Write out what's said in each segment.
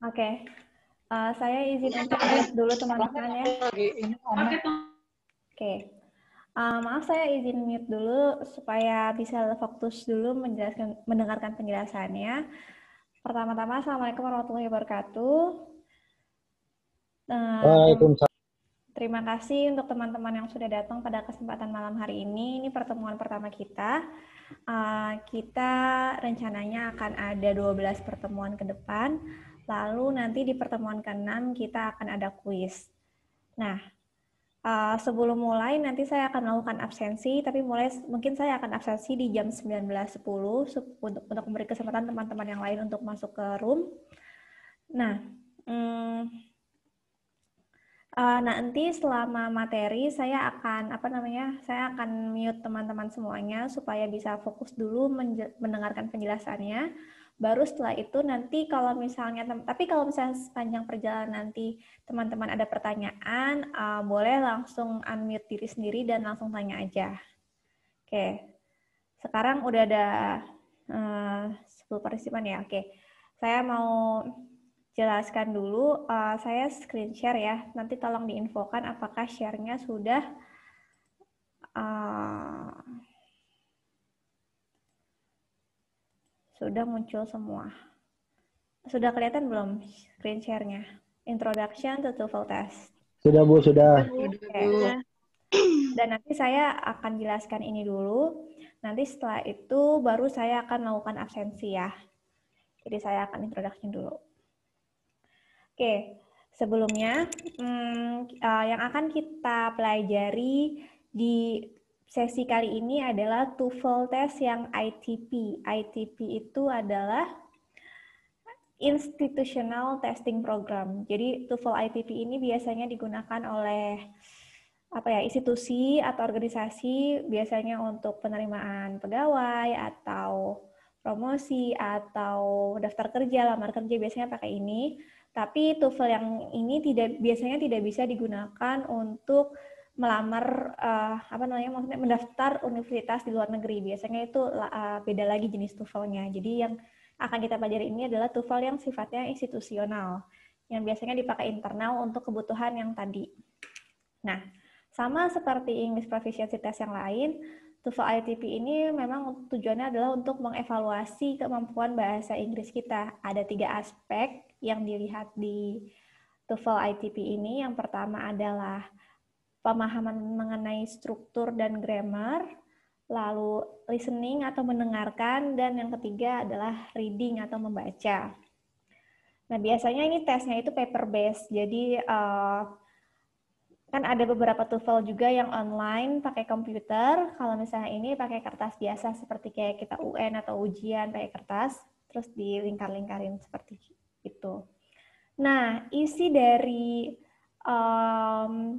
Oke. Okay. Uh, eh, saya izin untuk dulu teman-teman ya. Oke. Okay. Uh, eh, maaf saya izin mute dulu supaya bisa fokus dulu menjelaskan mendengarkan penjelasannya. Pertama-tama Assalamualaikum warahmatullahi wabarakatuh. Uh, Waalaikumsalam. Terima kasih untuk teman-teman yang sudah datang pada kesempatan malam hari ini. Ini pertemuan pertama kita. kita rencananya akan ada 12 pertemuan ke depan. Lalu nanti di pertemuan ke-6 kita akan ada kuis. Nah, eh, sebelum mulai nanti saya akan melakukan absensi, tapi mulai mungkin saya akan absensi di jam 19.10 untuk, memberi kesempatan teman-teman yang lain untuk masuk ke room. Nah, hmm, uh, nanti selama materi saya akan apa namanya? Saya akan mute teman-teman semuanya supaya bisa fokus dulu mendengarkan penjelasannya baru setelah itu nanti kalau misalnya tapi kalau misalnya sepanjang perjalanan nanti teman-teman ada pertanyaan uh, boleh langsung unmute diri sendiri dan langsung tanya aja oke okay. sekarang udah ada eh, uh, 10 partisipan ya oke okay. saya mau jelaskan dulu uh, saya screen share ya nanti tolong diinfokan apakah sharenya sudah uh, Sudah muncul semua. Sudah kelihatan belum screen share-nya? Introduction to TOEFL test. Sudah, Bu, sudah. Okay. Dan nanti saya akan jelaskan ini dulu. Nanti setelah itu baru saya akan melakukan absensi ya. Jadi saya akan introduction dulu. Oke, sebelumnya hmm, eh, yang akan kita pelajari di sesi kali ini adalah TOEFL test yang ITP. ITP itu adalah Institutional Testing Program. Jadi TOEFL ITP ini biasanya digunakan oleh apa ya institusi atau organisasi biasanya untuk penerimaan pegawai atau promosi atau daftar kerja, lamar kerja biasanya pakai ini. Tapi TOEFL yang ini tidak biasanya tidak bisa digunakan untuk melamar uh, apa namanya maksudnya mendaftar universitas di luar negeri biasanya itu uh, beda lagi jenis TOEFL-nya. Jadi yang akan kita pelajari ini adalah TOEFL yang sifatnya institusional yang biasanya dipakai internal untuk kebutuhan yang tadi. Nah, sama seperti English Proficiency Test yang lain, TOEFL ITP ini memang tujuannya adalah untuk mengevaluasi kemampuan bahasa Inggris kita. Ada tiga aspek yang dilihat di TOEFL ITP ini. Yang pertama adalah pemahaman mengenai struktur dan grammar, lalu listening atau mendengarkan, dan yang ketiga adalah reading atau membaca. Nah, biasanya ini tesnya itu paper based. Jadi uh, kan ada beberapa TOEFL juga yang online pakai komputer. Kalau misalnya ini pakai kertas biasa seperti kayak kita UN atau ujian pakai kertas, terus dilingkar-lingkarin seperti itu. Nah, isi dari um,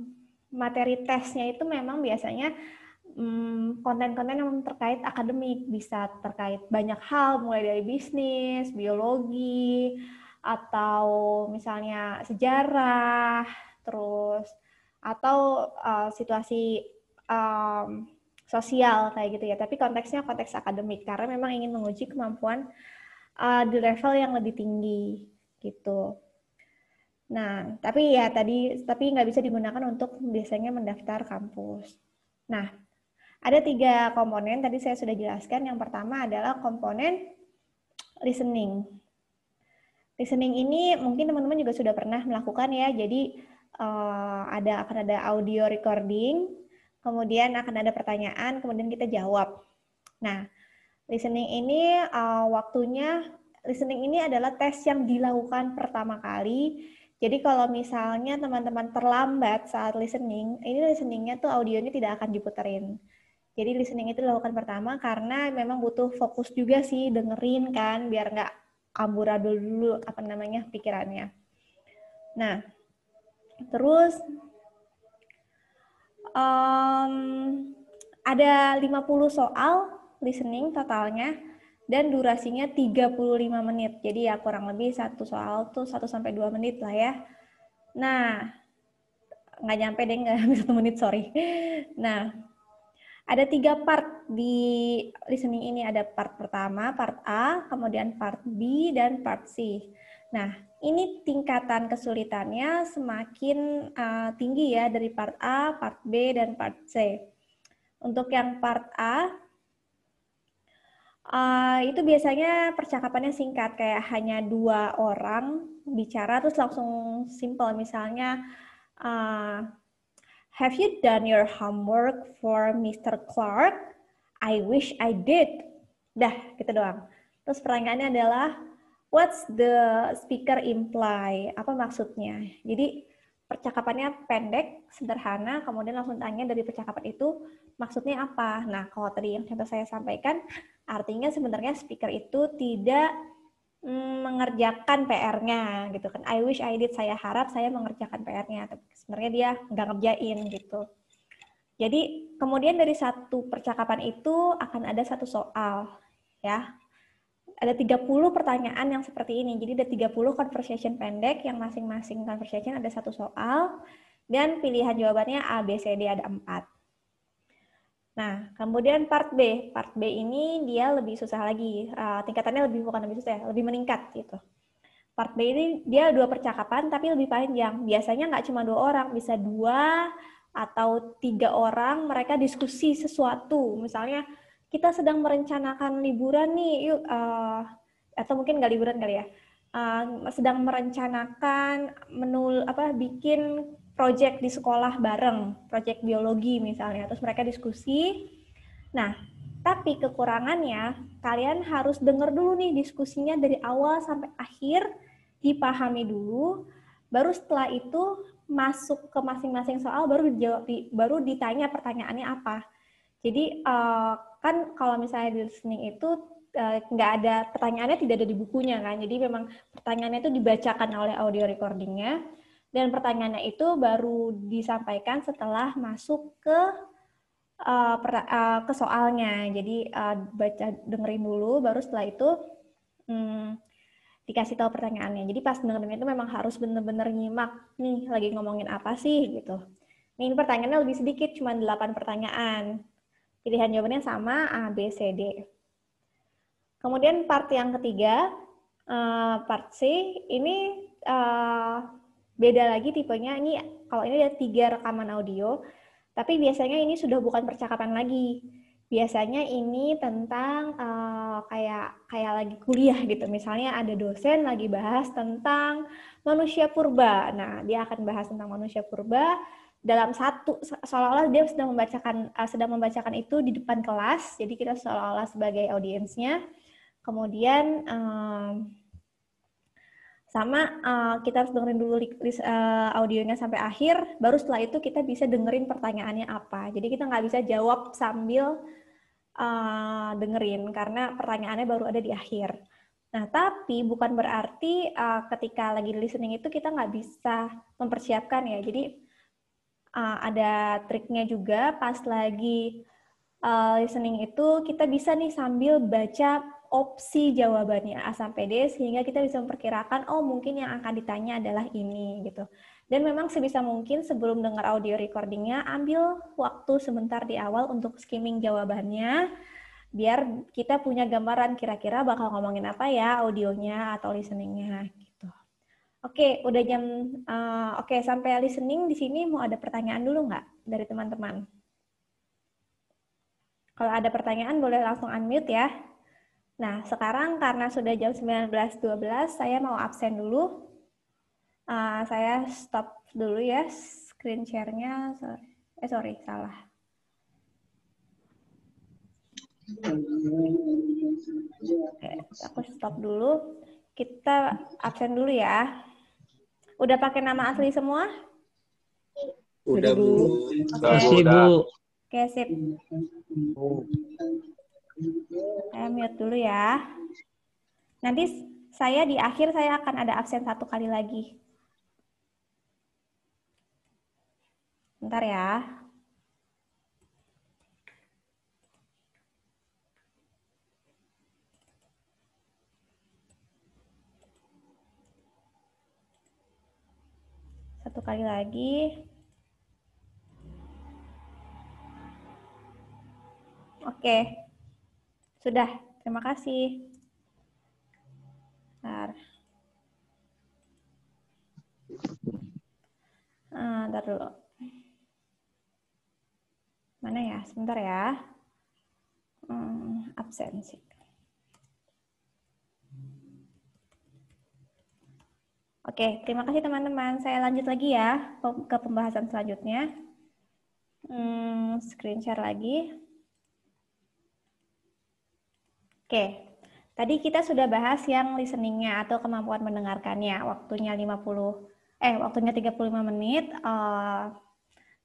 materi tesnya itu memang biasanya mmm, konten-konten yang terkait akademik bisa terkait banyak hal mulai dari bisnis, biologi, atau misalnya sejarah, terus atau uh, situasi um, sosial kayak gitu ya. Tapi konteksnya konteks akademik karena memang ingin menguji kemampuan uh, di level yang lebih tinggi gitu. Nah, tapi ya hmm. tadi, tapi nggak bisa digunakan untuk biasanya mendaftar kampus. Nah, ada tiga komponen, tadi saya sudah jelaskan. Yang pertama adalah komponen listening. Listening ini mungkin teman-teman juga sudah pernah melakukan ya, jadi eh, ada akan ada audio recording, kemudian akan ada pertanyaan, kemudian kita jawab. Nah, listening ini eh, waktunya, listening ini adalah tes yang dilakukan pertama kali jadi kalau misalnya teman-teman terlambat saat listening, ini listeningnya tuh audionya tidak akan diputerin. Jadi listening itu dilakukan pertama karena memang butuh fokus juga sih dengerin kan, biar nggak amburadul dulu apa namanya pikirannya. Nah, terus um, ada 50 soal listening totalnya dan durasinya 35 menit. Jadi ya kurang lebih satu soal tuh 1 sampai 2 menit lah ya. Nah, nggak nyampe deh nggak sampai satu menit sorry. Nah, ada tiga part di listening ini ada part pertama, part A, kemudian part B dan part C. Nah, ini tingkatan kesulitannya semakin uh, tinggi ya dari part A, part B dan part C. Untuk yang part A Uh, itu biasanya percakapannya singkat, kayak hanya dua orang bicara terus langsung simple. Misalnya, uh, Have you done your homework for Mr. Clark? I wish I did. Dah, gitu doang. Terus pertanyaannya adalah, what's the speaker imply? Apa maksudnya? Jadi percakapannya pendek, sederhana, kemudian langsung tanya dari percakapan itu maksudnya apa. Nah, kalau tadi yang contoh saya sampaikan, artinya sebenarnya speaker itu tidak mm, mengerjakan PR-nya gitu kan. I wish I did, saya harap saya mengerjakan PR-nya. Tapi sebenarnya dia nggak ngerjain gitu. Jadi kemudian dari satu percakapan itu akan ada satu soal ya ada 30 pertanyaan yang seperti ini. Jadi ada 30 conversation pendek yang masing-masing conversation ada satu soal dan pilihan jawabannya A, B, C, D ada empat. Nah, kemudian part B. Part B ini dia lebih susah lagi. Uh, tingkatannya lebih bukan lebih susah, ya, lebih meningkat gitu. Part B ini dia dua percakapan tapi lebih panjang. Biasanya nggak cuma dua orang, bisa dua atau tiga orang mereka diskusi sesuatu. Misalnya kita sedang merencanakan liburan nih, yuk uh, atau mungkin nggak liburan kali ya, uh, sedang merencanakan menul apa bikin project di sekolah bareng, project biologi misalnya, terus mereka diskusi. Nah, tapi kekurangannya kalian harus dengar dulu nih diskusinya dari awal sampai akhir, dipahami dulu, baru setelah itu masuk ke masing-masing soal baru dijawab baru ditanya pertanyaannya apa. Jadi uh, kan kalau misalnya di listening itu eh, nggak uh, ada pertanyaannya tidak ada di bukunya kan jadi memang pertanyaannya itu dibacakan oleh audio recordingnya dan pertanyaannya itu baru disampaikan setelah masuk ke uh, per, uh, ke soalnya jadi uh, baca dengerin dulu baru setelah itu hmm, dikasih tahu pertanyaannya jadi pas dengerin itu memang harus bener-bener nyimak nih lagi ngomongin apa sih gitu ini pertanyaannya lebih sedikit cuma delapan pertanyaan Pilihan jawabannya sama A, B, C, D. Kemudian part yang ketiga, eh, part C, ini eh, beda lagi tipenya. Ini kalau ini ada tiga rekaman audio, tapi biasanya ini sudah bukan percakapan lagi. Biasanya ini tentang eh, kayak kayak lagi kuliah gitu. Misalnya ada dosen lagi bahas tentang manusia purba. Nah, dia akan bahas tentang manusia purba dalam satu seolah-olah dia sedang membacakan uh, sedang membacakan itu di depan kelas jadi kita seolah-olah sebagai audiensnya kemudian um, sama uh, kita harus dengerin dulu uh, audionya sampai akhir baru setelah itu kita bisa dengerin pertanyaannya apa jadi kita nggak bisa jawab sambil uh, dengerin karena pertanyaannya baru ada di akhir Nah, tapi bukan berarti uh, ketika lagi listening itu kita nggak bisa mempersiapkan ya. Jadi uh, ada triknya juga pas lagi uh, listening itu kita bisa nih sambil baca opsi jawabannya A sampai D sehingga kita bisa memperkirakan oh mungkin yang akan ditanya adalah ini gitu. Dan memang sebisa mungkin sebelum dengar audio recordingnya ambil waktu sebentar di awal untuk skimming jawabannya biar kita punya gambaran kira-kira bakal ngomongin apa ya audionya atau listeningnya Oke, okay, udah jam. Uh, Oke, okay, sampai listening di sini mau ada pertanyaan dulu nggak dari teman-teman? Kalau ada pertanyaan boleh langsung unmute ya. Nah, sekarang karena sudah jam 19.12, saya mau absen dulu. Uh, saya stop dulu ya screen share-nya. Eh, sorry, salah. Oke, okay, aku stop dulu. Kita absen dulu ya. Udah pakai nama asli semua? Udah, Bu. kasih, Bu. Oke, sip. Saya mute dulu ya. Nanti saya di akhir saya akan ada absen satu kali lagi. Bentar ya. satu kali lagi. Oke, sudah. Terima kasih. ntar eh, ntar dulu. Mana ya? Sebentar ya. Hmm, absensi. Oke, terima kasih teman-teman. Saya lanjut lagi ya ke pembahasan selanjutnya. Hmm, screen share lagi. Oke, tadi kita sudah bahas yang listeningnya atau kemampuan mendengarkannya. Waktunya 50, eh waktunya 35 menit. Uh,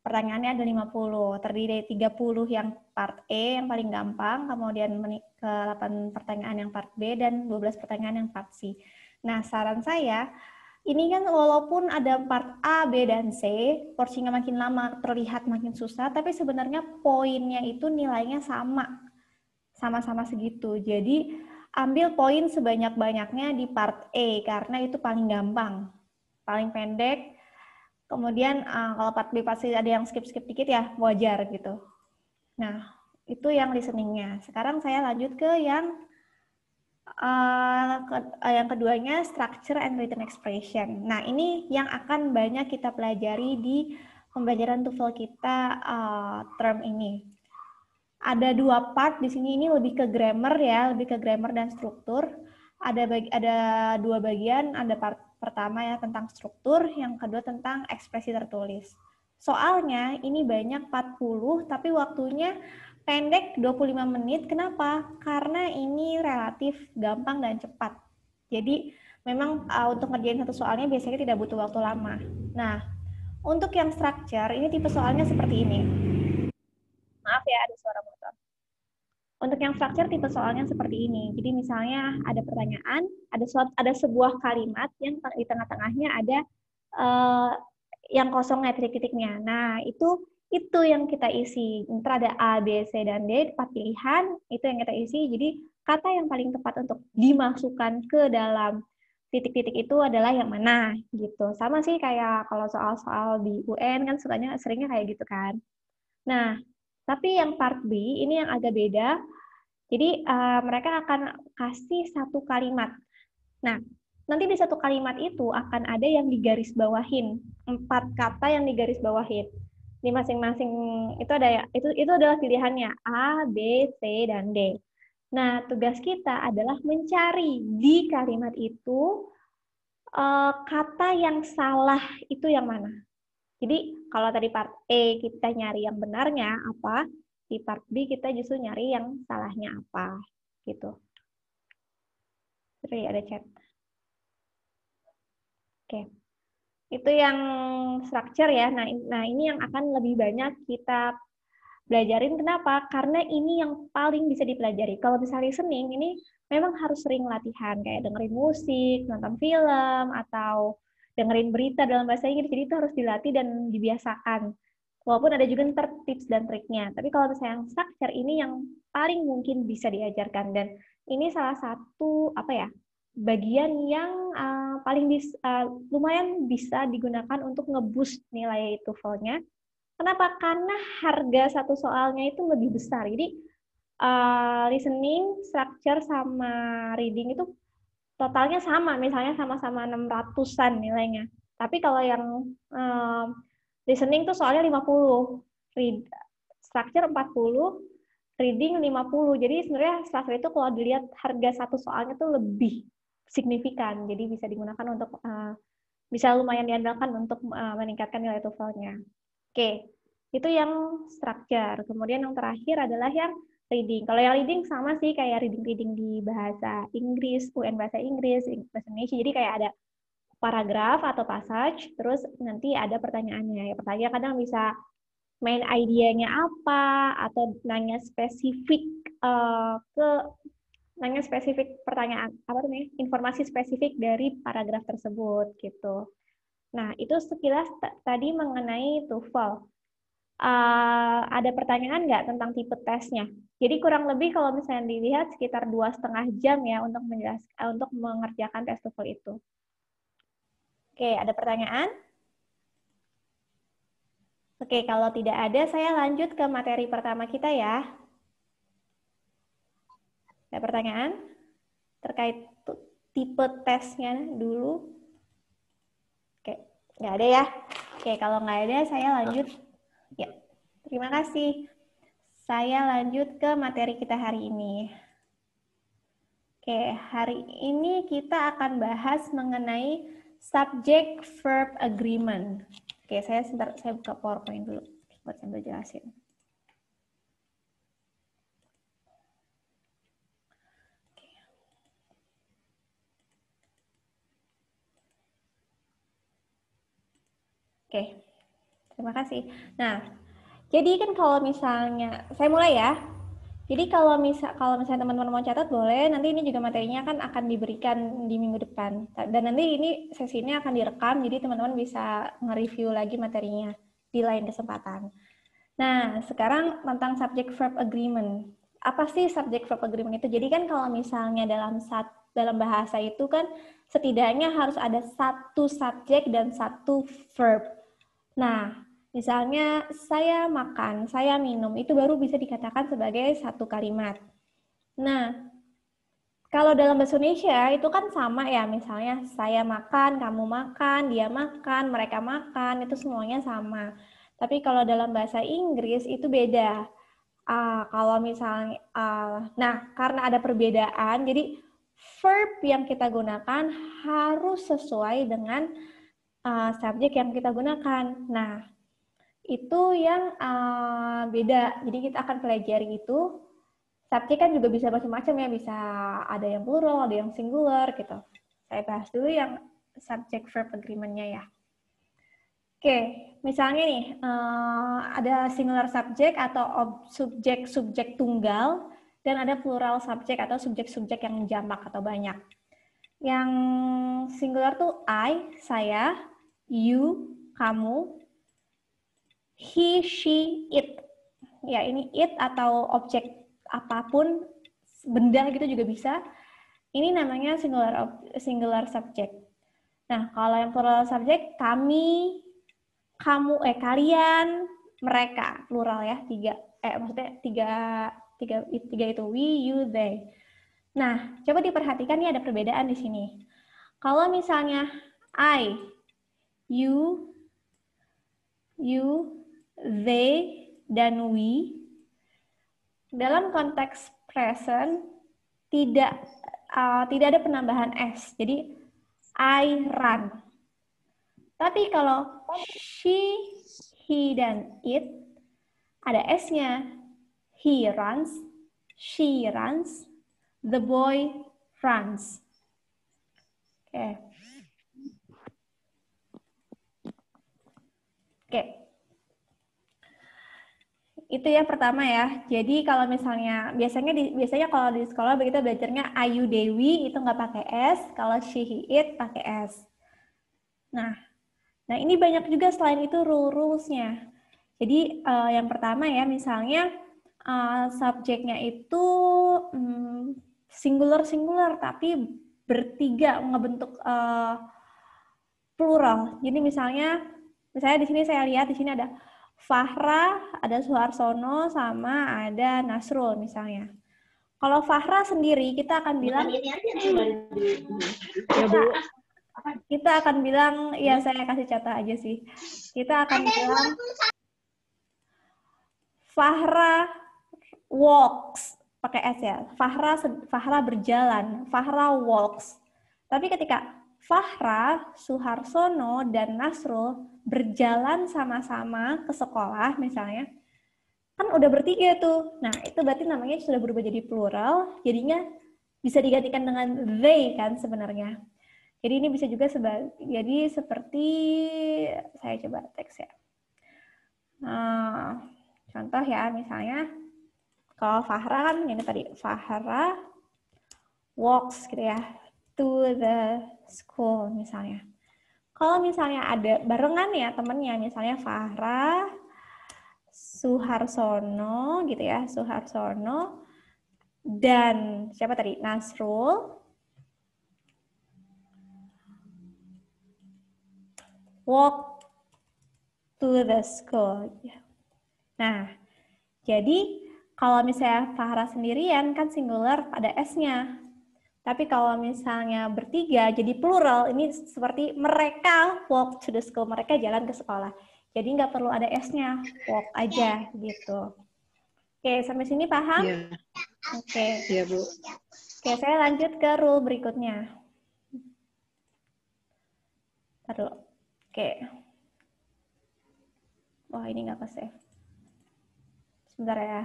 pertanyaannya ada 50, terdiri dari 30 yang part E yang paling gampang, kemudian ke 8 pertanyaan yang part B, dan 12 pertanyaan yang part C. Nah, saran saya, ini kan walaupun ada part A, B, dan C, porsinya makin lama terlihat makin susah, tapi sebenarnya poinnya itu nilainya sama. Sama-sama segitu. Jadi ambil poin sebanyak-banyaknya di part E, karena itu paling gampang. Paling pendek, kemudian eh, kalau part B pasti ada yang skip-skip dikit ya, wajar gitu. Nah, itu yang listeningnya. Sekarang saya lanjut ke yang Uh, yang keduanya structure and written expression. Nah, ini yang akan banyak kita pelajari di pembelajaran TOEFL kita uh, term ini. Ada dua part di sini ini lebih ke grammar ya, lebih ke grammar dan struktur. Ada bagi, ada dua bagian, ada part pertama ya tentang struktur, yang kedua tentang ekspresi tertulis. Soalnya ini banyak 40 tapi waktunya Pendek 25 menit, kenapa? Karena ini relatif gampang dan cepat. Jadi memang uh, untuk ngerjain satu soalnya biasanya tidak butuh waktu lama. Nah, untuk yang structure, ini tipe soalnya seperti ini. Maaf ya, ada suara motor. Untuk yang structure, tipe soalnya seperti ini. Jadi misalnya ada pertanyaan, ada suatu, ada sebuah kalimat yang di tengah-tengahnya ada uh, yang kosong titik-titiknya. Nah, itu itu yang kita isi. Ntar ada A, B, C, dan D, empat pilihan, itu yang kita isi. Jadi kata yang paling tepat untuk dimasukkan ke dalam titik-titik itu adalah yang mana gitu. Sama sih kayak kalau soal-soal di UN kan sukanya seringnya kayak gitu kan. Nah, tapi yang part B ini yang agak beda. Jadi uh, mereka akan kasih satu kalimat. Nah, nanti di satu kalimat itu akan ada yang digaris bawahin, empat kata yang digaris bawahin di masing-masing itu ada ya. itu itu adalah pilihannya A, B, C dan D. Nah, tugas kita adalah mencari di kalimat itu uh, kata yang salah itu yang mana. Jadi, kalau tadi part E kita nyari yang benarnya apa, di part B kita justru nyari yang salahnya apa gitu. Sorry, ada chat. Oke. Okay. Itu yang structure ya. Nah, nah ini yang akan lebih banyak kita belajarin kenapa? Karena ini yang paling bisa dipelajari. Kalau misalnya listening ini memang harus sering latihan kayak dengerin musik, nonton film atau dengerin berita dalam bahasa Inggris. Jadi itu harus dilatih dan dibiasakan. Walaupun ada juga ntar tips dan triknya. Tapi kalau misalnya yang structure ini yang paling mungkin bisa diajarkan dan ini salah satu apa ya? bagian yang uh, paling bis, uh, lumayan bisa digunakan untuk ngebus nilai TOEFL-nya. Kenapa? Karena harga satu soalnya itu lebih besar. Jadi uh, eh, listening, structure sama reading itu totalnya sama, misalnya sama-sama 600-an nilainya. Tapi kalau yang uh, listening tuh soalnya 50, read structure 40, reading 50. Jadi sebenarnya structure itu kalau dilihat harga satu soalnya itu lebih signifikan. Jadi bisa digunakan untuk uh, bisa lumayan diandalkan untuk uh, meningkatkan nilai TOEFL-nya. Oke, okay. itu yang structure. Kemudian yang terakhir adalah yang reading. Kalau yang reading sama sih kayak reading-reading di bahasa Inggris, UN bahasa Inggris, bahasa Indonesia. Jadi kayak ada paragraf atau passage, terus nanti ada pertanyaannya. Ya, pertanyaan kadang bisa main idenya apa atau nanya spesifik uh, ke nanya spesifik pertanyaan apa nih informasi spesifik dari paragraf tersebut gitu. Nah itu sekilas tadi mengenai TOEFL. Uh, ada pertanyaan nggak tentang tipe tesnya? Jadi kurang lebih kalau misalnya dilihat sekitar dua setengah jam ya untuk menjelas uh, untuk mengerjakan tes TOEFL itu. Oke, ada pertanyaan? Oke, kalau tidak ada, saya lanjut ke materi pertama kita ya. Ada pertanyaan terkait tipe tesnya dulu? Oke, nggak ada ya? Oke, kalau nggak ada saya lanjut. Ya, terima kasih. Saya lanjut ke materi kita hari ini. Oke, hari ini kita akan bahas mengenai subject verb agreement. Oke, saya sebentar saya buka PowerPoint dulu buat sambil jelasin. Oke, terima kasih. Nah, jadi kan kalau misalnya saya mulai ya. Jadi kalau misal kalau misalnya teman-teman mau catat boleh, nanti ini juga materinya kan akan diberikan di minggu depan. Dan nanti ini sesi ini akan direkam jadi teman-teman bisa nge-review lagi materinya di lain kesempatan. Nah, sekarang tentang subject verb agreement. Apa sih subject verb agreement itu? Jadi kan kalau misalnya dalam sat, dalam bahasa itu kan setidaknya harus ada satu subjek dan satu verb. Nah, misalnya saya makan, saya minum, itu baru bisa dikatakan sebagai satu kalimat. Nah, kalau dalam bahasa Indonesia itu kan sama ya, misalnya saya makan, kamu makan, dia makan, mereka makan, itu semuanya sama. Tapi kalau dalam bahasa Inggris itu beda. Uh, kalau misalnya, uh, nah karena ada perbedaan, jadi verb yang kita gunakan harus sesuai dengan uh, subjek yang kita gunakan. Nah, itu yang uh, beda. Jadi kita akan pelajari itu. Subjek kan juga bisa macam-macam ya, bisa ada yang plural, ada yang singular gitu. Saya bahas dulu yang subjek verb agreement-nya ya. Oke, misalnya nih uh, ada singular subjek atau subjek subjek tunggal dan ada plural subjek atau subjek-subjek yang jamak atau banyak. Yang singular tuh I, saya, you, kamu, he, she, it. Ya, ini it atau objek apapun, benda gitu juga bisa. Ini namanya singular singular subject. Nah, kalau yang plural subject, kami, kamu, eh kalian, mereka, plural ya, tiga. Eh, maksudnya tiga, tiga, tiga itu, we, you, they. Nah, coba diperhatikan nih ada perbedaan di sini. Kalau misalnya I, you, you, they, dan we. Dalam konteks present tidak uh, tidak ada penambahan s. Jadi I run. Tapi kalau she, he, dan it ada s-nya. He runs, she runs, the boy runs. Oke. Okay. Oke. Itu ya pertama ya. Jadi kalau misalnya biasanya di, biasanya kalau di sekolah begitu belajarnya Ayu Dewi itu nggak pakai S, kalau she it pakai S. Nah, nah ini banyak juga selain itu rule-rulesnya. Jadi uh, yang pertama ya misalnya uh, subjeknya itu um, hmm, singular singular tapi bertiga ngebentuk uh, plural. Jadi misalnya Misalnya di sini saya lihat di sini ada Fahra, ada Suharsono, sama ada Nasrul misalnya. Kalau Fahra sendiri kita akan bilang Ya, Bu. Kita akan bilang ya saya kasih catat aja sih. Kita akan ada bilang Fahra walks pakai s ya. Fahra Fahra berjalan, Fahra walks. Tapi ketika Fahra, Suharsono, dan Nasrul berjalan sama-sama ke sekolah misalnya, kan udah bertiga iya tuh. Nah, itu berarti namanya sudah berubah jadi plural, jadinya bisa digantikan dengan they kan sebenarnya. Jadi ini bisa juga sebagai, jadi seperti, saya coba teks ya. Nah, contoh ya, misalnya, kalau Fahra kan, ini tadi, Fahra walks gitu ya, to the school misalnya. Kalau misalnya ada barengan ya temennya, misalnya Farah, Suharsono gitu ya, Suharsono, dan siapa tadi? Nasrul, walk to the school. Ya. Nah, jadi kalau misalnya Farah sendirian kan singular pada S-nya. Tapi kalau misalnya bertiga jadi plural, ini seperti mereka walk to the school, mereka jalan ke sekolah. Jadi nggak perlu ada S-nya, walk aja gitu. Oke, sampai sini paham? Iya. Oke. Iya, Bu. Oke, saya lanjut ke rule berikutnya. Taruh. Oke. Wah, ini nggak pas. save ya. Sebentar ya.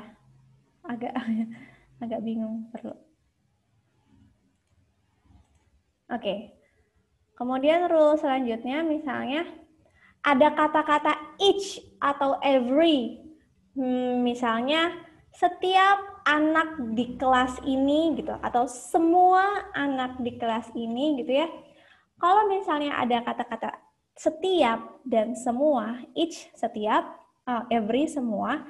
Agak agak bingung. Perlu. Oke. Kemudian rule selanjutnya misalnya ada kata-kata each atau every. Hmm, misalnya setiap anak di kelas ini gitu atau semua anak di kelas ini gitu ya. Kalau misalnya ada kata-kata setiap dan semua, each setiap, uh, every semua,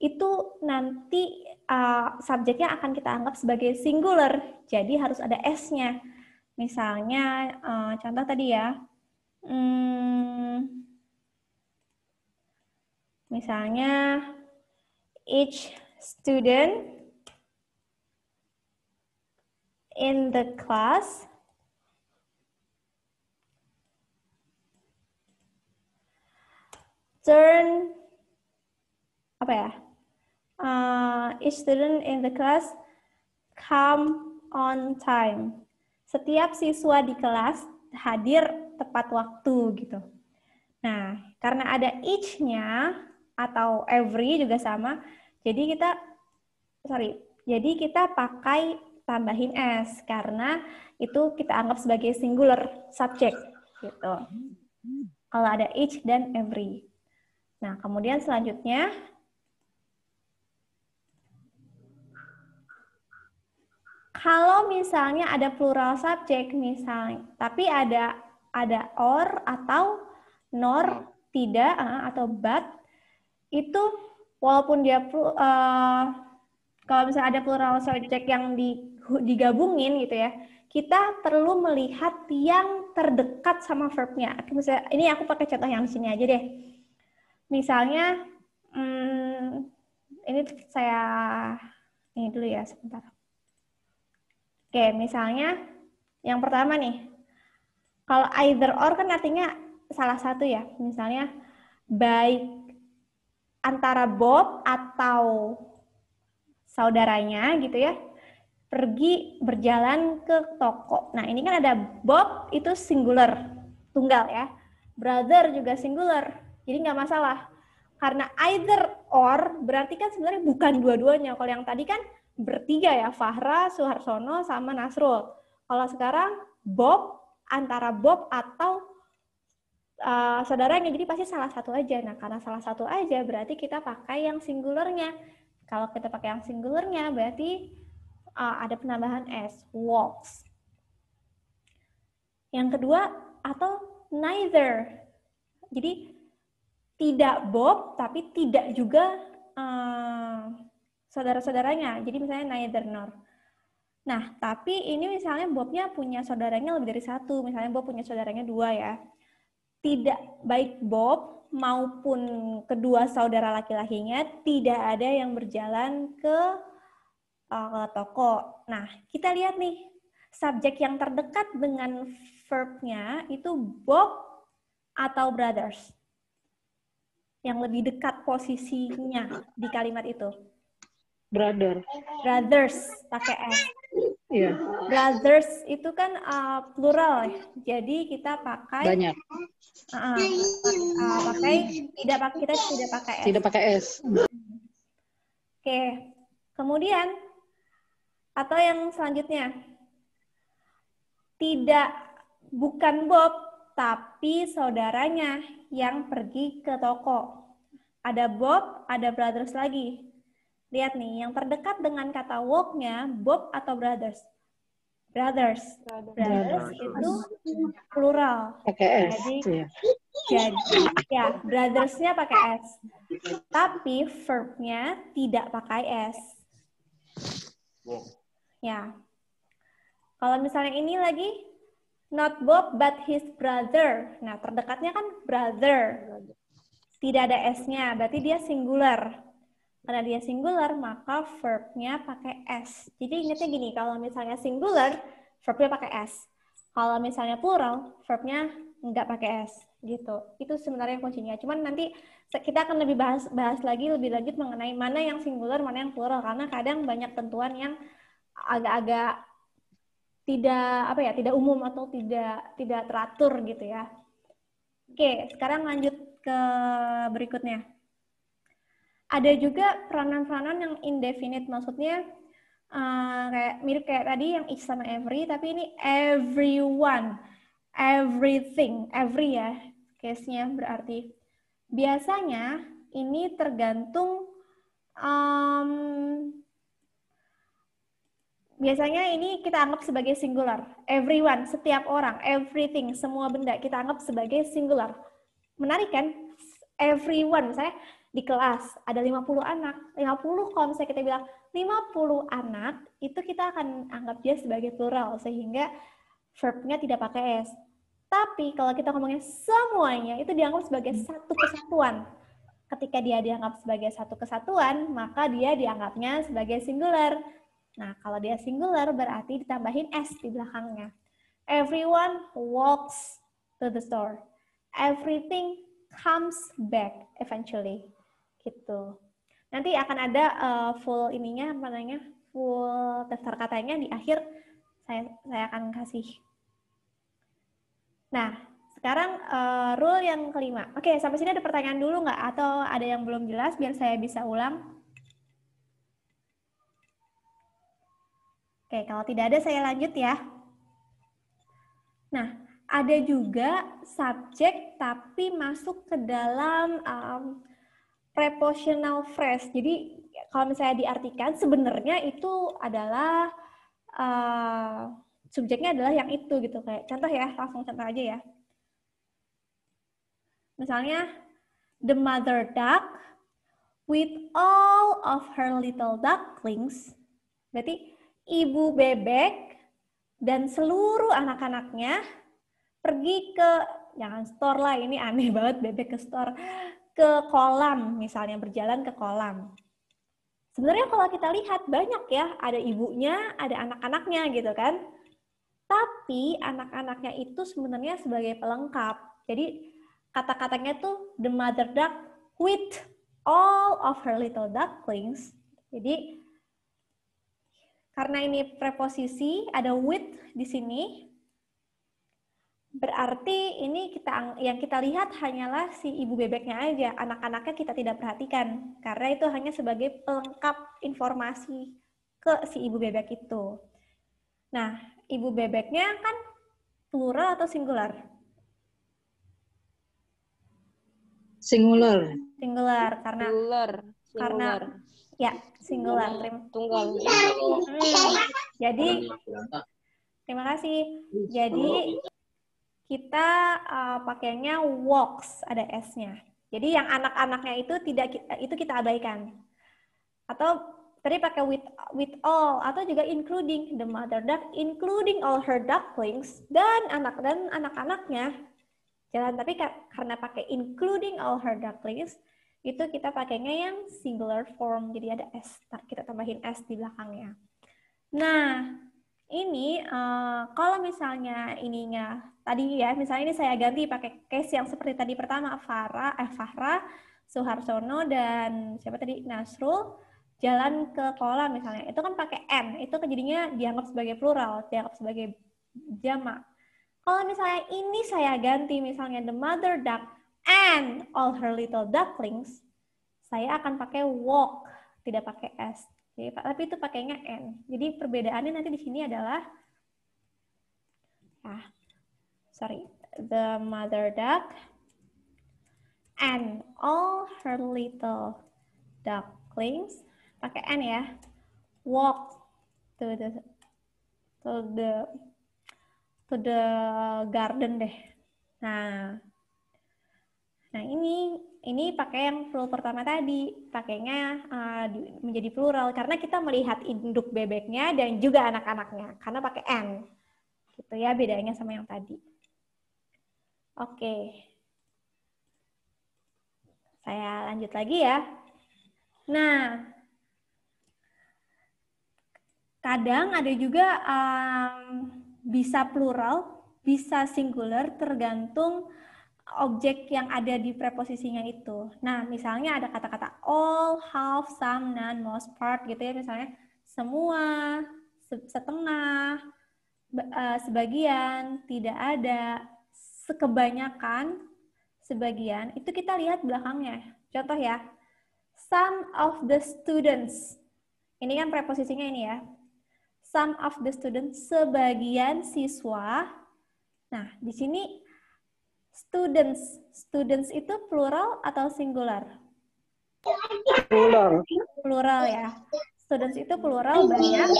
itu nanti uh, subjeknya akan kita anggap sebagai singular. Jadi harus ada s-nya Misalnya, eh, contoh tadi ya, hmm, misalnya each student in the class turn apa ya? Uh, each student in the class come on time setiap siswa di kelas hadir tepat waktu gitu. Nah, karena ada each-nya atau every juga sama, jadi kita sorry, jadi kita pakai tambahin s karena itu kita anggap sebagai singular subject gitu. Hmm, hmm. Kalau ada each dan every. Nah, kemudian selanjutnya kalau misalnya ada plural subjek misalnya, tapi ada ada or atau nor, hmm. tidak eh, atau but itu walaupun dia uh, kalau misalnya ada plural subjek yang digabungin gitu ya, kita perlu melihat yang terdekat sama verbnya. Misalnya, ini aku pakai contoh yang di sini aja deh. Misalnya, hmm, ini saya ini dulu ya sebentar. Oke, misalnya yang pertama nih, kalau either or kan artinya salah satu ya. Misalnya baik antara Bob atau saudaranya gitu ya, pergi berjalan ke toko. Nah, ini kan ada Bob itu singular, tunggal ya. Brother juga singular, jadi nggak masalah. Karena either or berarti kan sebenarnya bukan dua-duanya. Kalau yang tadi kan bertiga ya, Fahra, Suharsono, sama Nasrul. Kalau sekarang Bob, antara Bob atau uh, saudaranya, jadi pasti salah satu aja. Nah, karena salah satu aja berarti kita pakai yang singularnya. Kalau kita pakai yang singularnya berarti uh, ada penambahan S, walks. Yang kedua, atau neither. Jadi tidak Bob, tapi tidak juga uh, saudara-saudaranya. Jadi misalnya neither nor. Nah, tapi ini misalnya Bobnya punya saudaranya lebih dari satu. Misalnya Bob punya saudaranya dua ya. Tidak baik Bob maupun kedua saudara laki-lakinya tidak ada yang berjalan ke uh, toko. Nah, kita lihat nih subjek yang terdekat dengan verbnya itu Bob atau brothers yang lebih dekat posisinya di kalimat itu. Brother. Brothers pakai s. Iya. Yeah. Brothers itu kan uh, plural, ya. jadi kita pakai banyak. Uh, uh, pakai tidak pakai kita tidak pakai s. Tidak pakai s. Oke, okay. kemudian atau yang selanjutnya tidak bukan Bob tapi saudaranya yang pergi ke toko. Ada Bob, ada brothers lagi. Lihat nih, yang terdekat dengan kata walk-nya Bob atau brothers? Brothers. Brothers, brothers itu plural. Pakai S. Jadi, yeah. Ya. jadi ya, brothersnya pakai S. Tapi verb-nya tidak pakai S. Walk. Ya. Kalau misalnya ini lagi, not Bob but his brother. Nah, terdekatnya kan brother. Tidak ada S-nya, berarti dia singular. Karena dia singular, maka verbnya pakai S. Jadi ingatnya gini, kalau misalnya singular, verbnya pakai S. Kalau misalnya plural, verbnya nggak pakai S gitu. Itu sebenarnya kuncinya. Cuman nanti kita akan lebih bahas bahas lagi lebih lanjut mengenai mana yang singular, mana yang plural karena kadang banyak tentuan yang agak-agak tidak apa ya, tidak umum atau tidak tidak teratur gitu ya. Oke, sekarang lanjut ke berikutnya ada juga peranan-peranan yang indefinite maksudnya uh, kayak mirip kayak tadi yang each sama every tapi ini everyone everything every ya case-nya berarti biasanya ini tergantung um, biasanya ini kita anggap sebagai singular everyone setiap orang everything semua benda kita anggap sebagai singular menarik kan everyone saya di kelas ada 50 anak, 50 kalau misalnya kita bilang 50 anak, itu kita akan anggap dia sebagai plural, sehingga verbnya tidak pakai S. Tapi kalau kita ngomongnya semuanya, itu dianggap sebagai satu kesatuan. Ketika dia dianggap sebagai satu kesatuan, maka dia dianggapnya sebagai singular. Nah, kalau dia singular berarti ditambahin S di belakangnya. Everyone walks to the store. Everything comes back eventually gitu. Nanti akan ada uh, full ininya, apa namanya, full daftar katanya di akhir saya saya akan kasih. Nah, sekarang uh, rule yang kelima. Oke, okay, sampai sini ada pertanyaan dulu nggak? Atau ada yang belum jelas biar saya bisa ulang? Oke, okay, kalau tidak ada saya lanjut ya. Nah, ada juga subjek tapi masuk ke dalam um, prepositional phrase. Jadi kalau misalnya diartikan sebenarnya itu adalah uh, subjeknya adalah yang itu gitu kayak contoh ya langsung contoh aja ya. Misalnya the mother duck with all of her little ducklings. Berarti ibu bebek dan seluruh anak-anaknya pergi ke jangan store lah ini aneh banget bebek ke store ke kolam, misalnya berjalan ke kolam. Sebenarnya kalau kita lihat banyak ya, ada ibunya, ada anak-anaknya gitu kan. Tapi anak-anaknya itu sebenarnya sebagai pelengkap. Jadi kata-katanya tuh the mother duck with all of her little ducklings. Jadi karena ini preposisi ada with di sini, Berarti ini kita yang kita lihat hanyalah si ibu bebeknya aja, anak-anaknya kita tidak perhatikan karena itu hanya sebagai pelengkap informasi ke si ibu bebek itu. Nah, ibu bebeknya kan plural atau singular? Singular. Singular karena singular. singular. karena ya singular. Tunggal. Hmm. Jadi terima kasih. Jadi kita uh, pakainya walks ada s-nya. Jadi yang anak-anaknya itu tidak eh, itu kita abaikan. Atau tadi pakai with with all atau juga including the mother duck, including all her ducklings dan anak dan anak-anaknya jalan. Tapi karena pakai including all her ducklings itu kita pakainya yang singular form. Jadi ada s kita tambahin s di belakangnya. Nah, ini uh, kalau misalnya ininya tadi ya misalnya ini saya ganti pakai case yang seperti tadi pertama Farah eh Farah Suharsono dan siapa tadi Nasrul jalan ke kolam misalnya itu kan pakai n itu kan jadinya dianggap sebagai plural dianggap sebagai jama. kalau misalnya ini saya ganti misalnya the mother duck and all her little ducklings saya akan pakai walk tidak pakai s jadi, tapi itu pakainya n. Jadi perbedaannya nanti di sini adalah ah sorry, the mother duck and all her little ducklings pakai n ya walk to the to the to the garden deh. Nah, Nah, ini ini pakai yang plural pertama tadi, pakainya uh, menjadi plural karena kita melihat induk bebeknya dan juga anak-anaknya karena pakai n. Gitu ya bedanya sama yang tadi. Oke. Saya lanjut lagi ya. Nah, kadang ada juga um, bisa plural, bisa singular tergantung objek yang ada di preposisinya itu. Nah, misalnya ada kata-kata all, half, some, none, most part gitu ya misalnya semua, setengah, eh, sebagian, tidak ada, sekebanyakan, sebagian. Itu kita lihat belakangnya. Contoh ya. Some of the students. Ini kan preposisinya ini ya. Some of the students sebagian siswa. Nah, di sini Students. Students itu plural atau singular? Plural. Plural ya. Students itu plural banyak.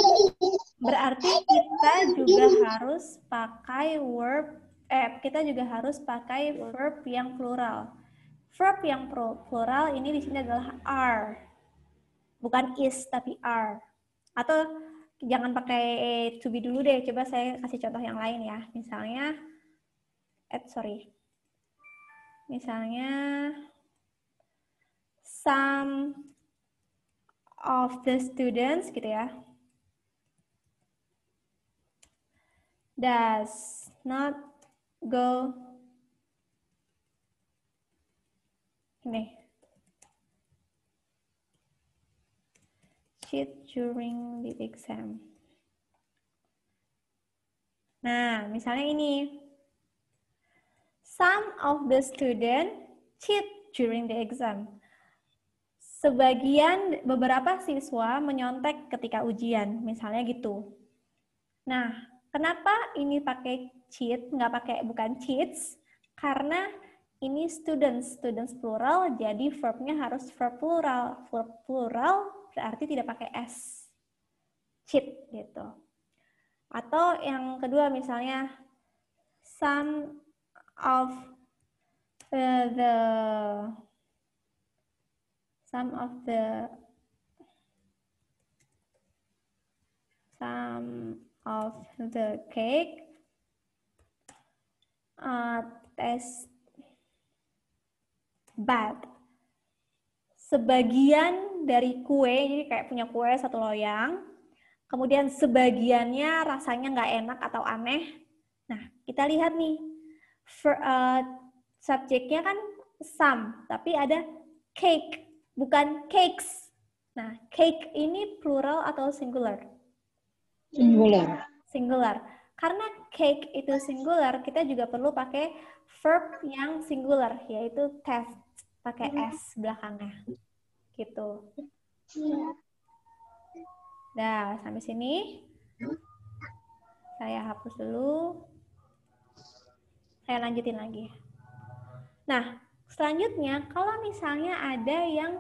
Berarti kita juga harus pakai verb eh kita juga harus pakai verb yang plural. Verb yang plural ini di sini adalah are. Bukan is tapi are. Atau jangan pakai to be dulu deh. Coba saya kasih contoh yang lain ya. Misalnya, eh sorry, Misalnya, some of the students, gitu ya. Does not go nih cheat during the exam. Nah, misalnya ini Some of the student cheat during the exam. Sebagian beberapa siswa menyontek ketika ujian, misalnya gitu. Nah, kenapa ini pakai cheat, nggak pakai bukan cheats? Karena ini students, students plural, jadi verbnya harus verb plural. Verb plural berarti tidak pakai s. Cheat gitu. Atau yang kedua misalnya some of uh, the some of the some of the cake uh, taste bad sebagian dari kue jadi kayak punya kue satu loyang kemudian sebagiannya rasanya nggak enak atau aneh nah kita lihat nih for, uh, eh, subjeknya kan sum, tapi ada cake, bukan cakes. Nah, cake ini plural atau singular? Singular. Singular. Karena cake itu singular, kita juga perlu pakai verb yang singular, yaitu test, pakai hmm. s belakangnya. Gitu. Nah, sampai sini. Saya hapus dulu saya lanjutin lagi. Nah, selanjutnya kalau misalnya ada yang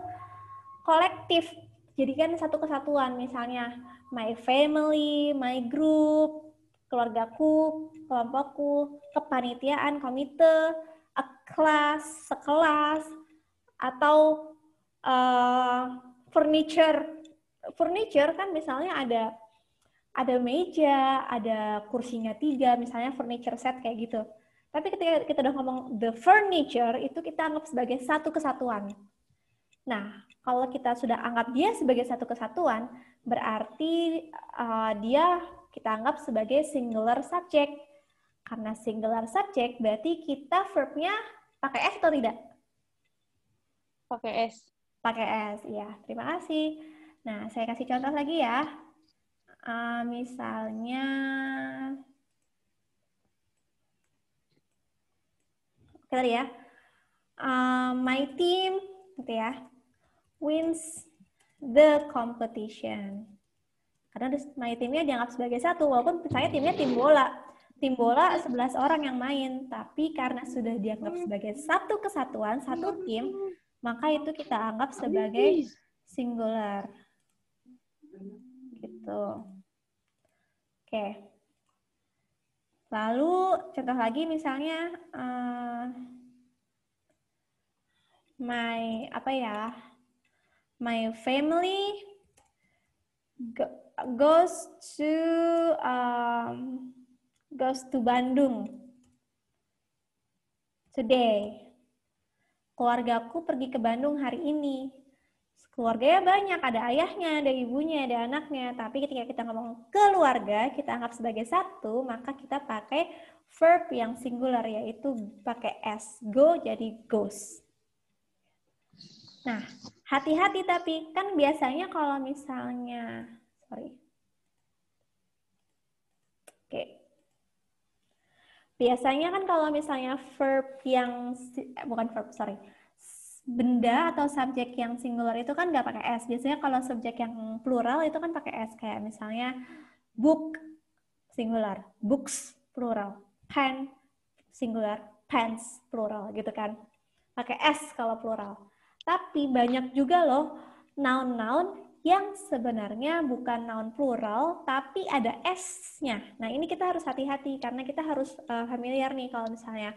kolektif, jadi kan satu kesatuan misalnya my family, my group, keluargaku, kelompokku, kepanitiaan, komite, a class, sekelas, atau uh, furniture. Furniture kan misalnya ada ada meja, ada kursinya tiga, misalnya furniture set kayak gitu tapi ketika kita udah ngomong the furniture, itu kita anggap sebagai satu kesatuan. Nah, kalau kita sudah anggap dia sebagai satu kesatuan, berarti uh, dia kita anggap sebagai singular subject. Karena singular subject, berarti kita verbnya pakai S atau tidak? Pakai S. Pakai S, iya. Terima kasih. Nah, saya kasih contoh lagi ya. Uh, misalnya, Kita ya. Um, my team gitu ya wins the competition. Karena my teamnya dianggap sebagai satu, walaupun saya timnya tim bola. Tim bola 11 orang yang main, tapi karena sudah dianggap sebagai satu kesatuan, satu tim, maka itu kita anggap sebagai singular. Gitu. Oke. Okay. Lalu contoh lagi misalnya uh, my apa ya? My family goes to um, goes to Bandung today. Keluargaku pergi ke Bandung hari ini keluarganya banyak, ada ayahnya, ada ibunya, ada anaknya. Tapi ketika kita ngomong keluarga, kita anggap sebagai satu, maka kita pakai verb yang singular, yaitu pakai s. Go jadi goes. Nah, hati-hati tapi kan biasanya kalau misalnya, sorry. Oke, Biasanya kan kalau misalnya verb yang eh, bukan verb sorry, benda atau subjek yang singular itu kan nggak pakai s. Biasanya kalau subjek yang plural itu kan pakai s. Kayak misalnya book singular, books plural, pen singular, pens plural gitu kan. Pakai s kalau plural. Tapi banyak juga loh noun-noun yang sebenarnya bukan noun plural tapi ada s-nya. Nah, ini kita harus hati-hati karena kita harus eh, familiar nih kalau misalnya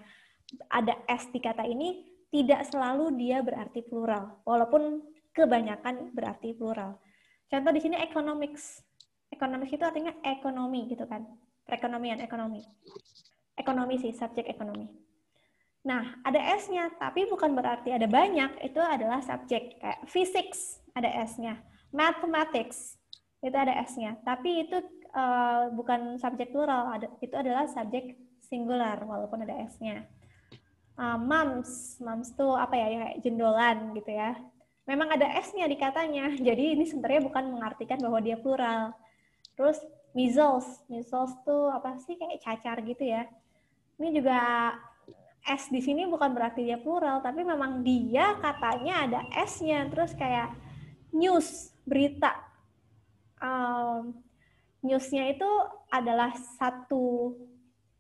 ada s di kata ini tidak selalu dia berarti plural, walaupun kebanyakan berarti plural. Contoh di sini economics. Economics itu artinya ekonomi gitu kan. Perekonomian, ekonomi. Ekonomi sih, subjek ekonomi. Nah, ada S-nya, tapi bukan berarti ada banyak, itu adalah subjek. Kayak physics, ada S-nya. Mathematics, itu ada S-nya. Tapi itu uh, bukan subjek plural, itu adalah subjek singular, walaupun ada S-nya uh, mams, mams tuh apa ya, ya jendolan gitu ya. Memang ada S-nya di katanya, jadi ini sebenarnya bukan mengartikan bahwa dia plural. Terus measles, measles tuh apa sih kayak cacar gitu ya. Ini juga S di sini bukan berarti dia plural, tapi memang dia katanya ada S-nya. Terus kayak news, berita. Um, newsnya itu adalah satu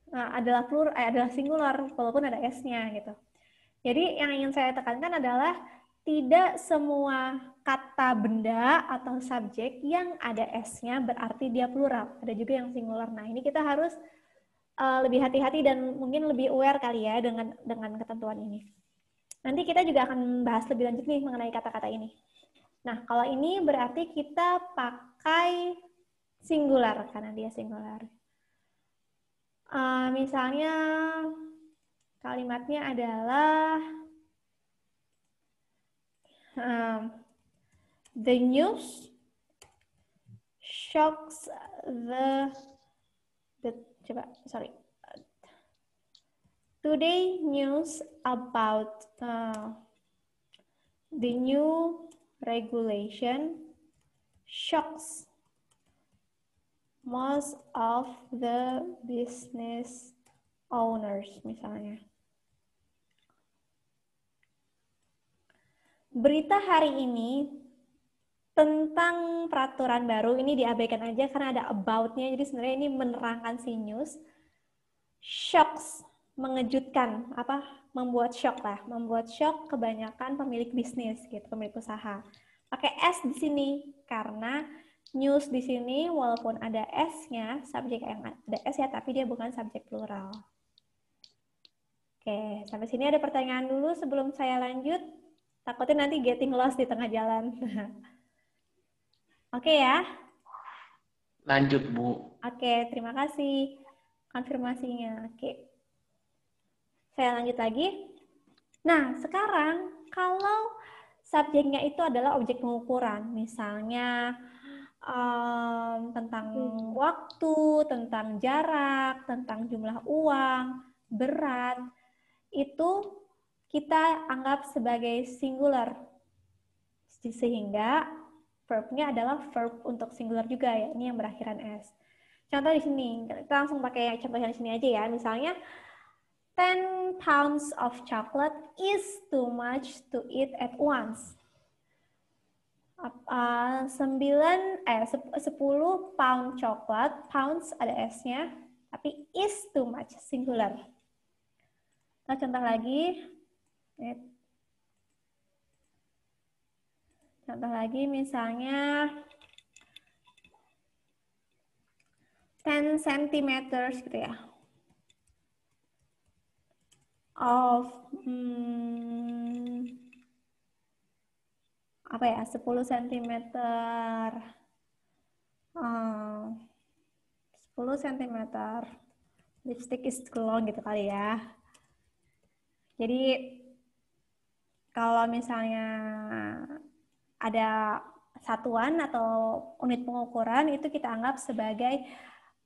Eh, adalah plur eh, adalah singular walaupun ada s-nya gitu. Jadi yang ingin saya tekankan adalah tidak semua kata benda atau subjek yang ada s-nya berarti dia plural. Ada juga yang singular. Nah, ini kita harus uh, lebih hati-hati dan mungkin lebih aware kali ya dengan dengan ketentuan ini. Nanti kita juga akan bahas lebih lanjut nih mengenai kata-kata ini. Nah, kalau ini berarti kita pakai singular karena dia singular. Uh, misalnya kalimatnya adalah um, the news shocks the the coba sorry today news about uh, the new regulation shocks most of the business owners misalnya. Berita hari ini tentang peraturan baru ini diabaikan aja karena ada about Jadi sebenarnya ini menerangkan si news. Shocks, mengejutkan, apa membuat shock lah, membuat shock kebanyakan pemilik bisnis gitu, pemilik usaha. Pakai S di sini karena news di sini walaupun ada S-nya, subjek yang ada S ya, tapi dia bukan subjek plural. Oke, sampai sini ada pertanyaan dulu sebelum saya lanjut. Takutnya nanti getting lost di tengah jalan. Oke ya. Lanjut, Bu. Oke, terima kasih konfirmasinya. Oke. Saya lanjut lagi. Nah, sekarang kalau subjeknya itu adalah objek pengukuran, misalnya um, tentang hmm. waktu, tentang jarak, tentang jumlah uang, berat, itu kita anggap sebagai singular. Sehingga verbnya adalah verb untuk singular juga, ya, ini yang berakhiran S. Contoh di sini, kita langsung pakai contoh yang di sini aja ya. Misalnya, 10 pounds of chocolate is too much to eat at once Uh, sembilan eh sepuluh pound coklat, pounds ada S-nya, tapi is too much singular. Nah, contoh lagi. Contoh lagi misalnya 10 centimeters gitu ya. Of hmm, apa ya 10 cm um, 10 cm lipstick is too long gitu kali ya jadi kalau misalnya ada satuan atau unit pengukuran itu kita anggap sebagai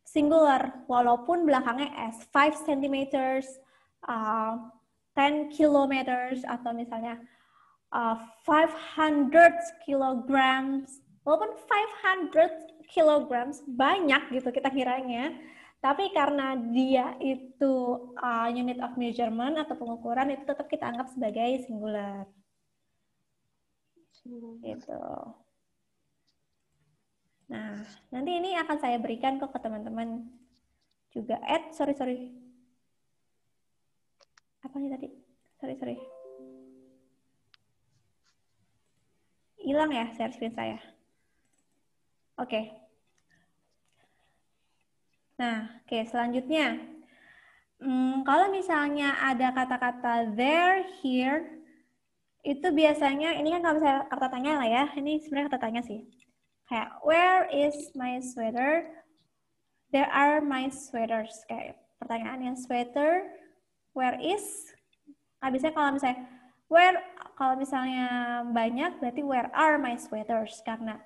singular walaupun belakangnya s 5 cm uh, 10 kilometers atau misalnya 500 uh, kilograms walaupun 500 kilograms banyak gitu kita kiranya tapi karena dia itu uh, unit of measurement atau pengukuran itu tetap kita anggap sebagai singular gitu nah nanti ini akan saya berikan kok ke teman-teman juga eh sorry sorry apa nih tadi sorry sorry hilang ya share screen saya. Oke. Okay. Nah, oke okay, selanjutnya. Hmm, kalau misalnya ada kata-kata there, here, itu biasanya, ini kan kalau misalnya kata tanya lah ya, ini sebenarnya kata tanya sih. Kayak, where is my sweater? There are my sweaters. Kayak pertanyaan yang sweater, where is? Habisnya nah, kalau misalnya, where kalau misalnya banyak berarti where are my sweaters karena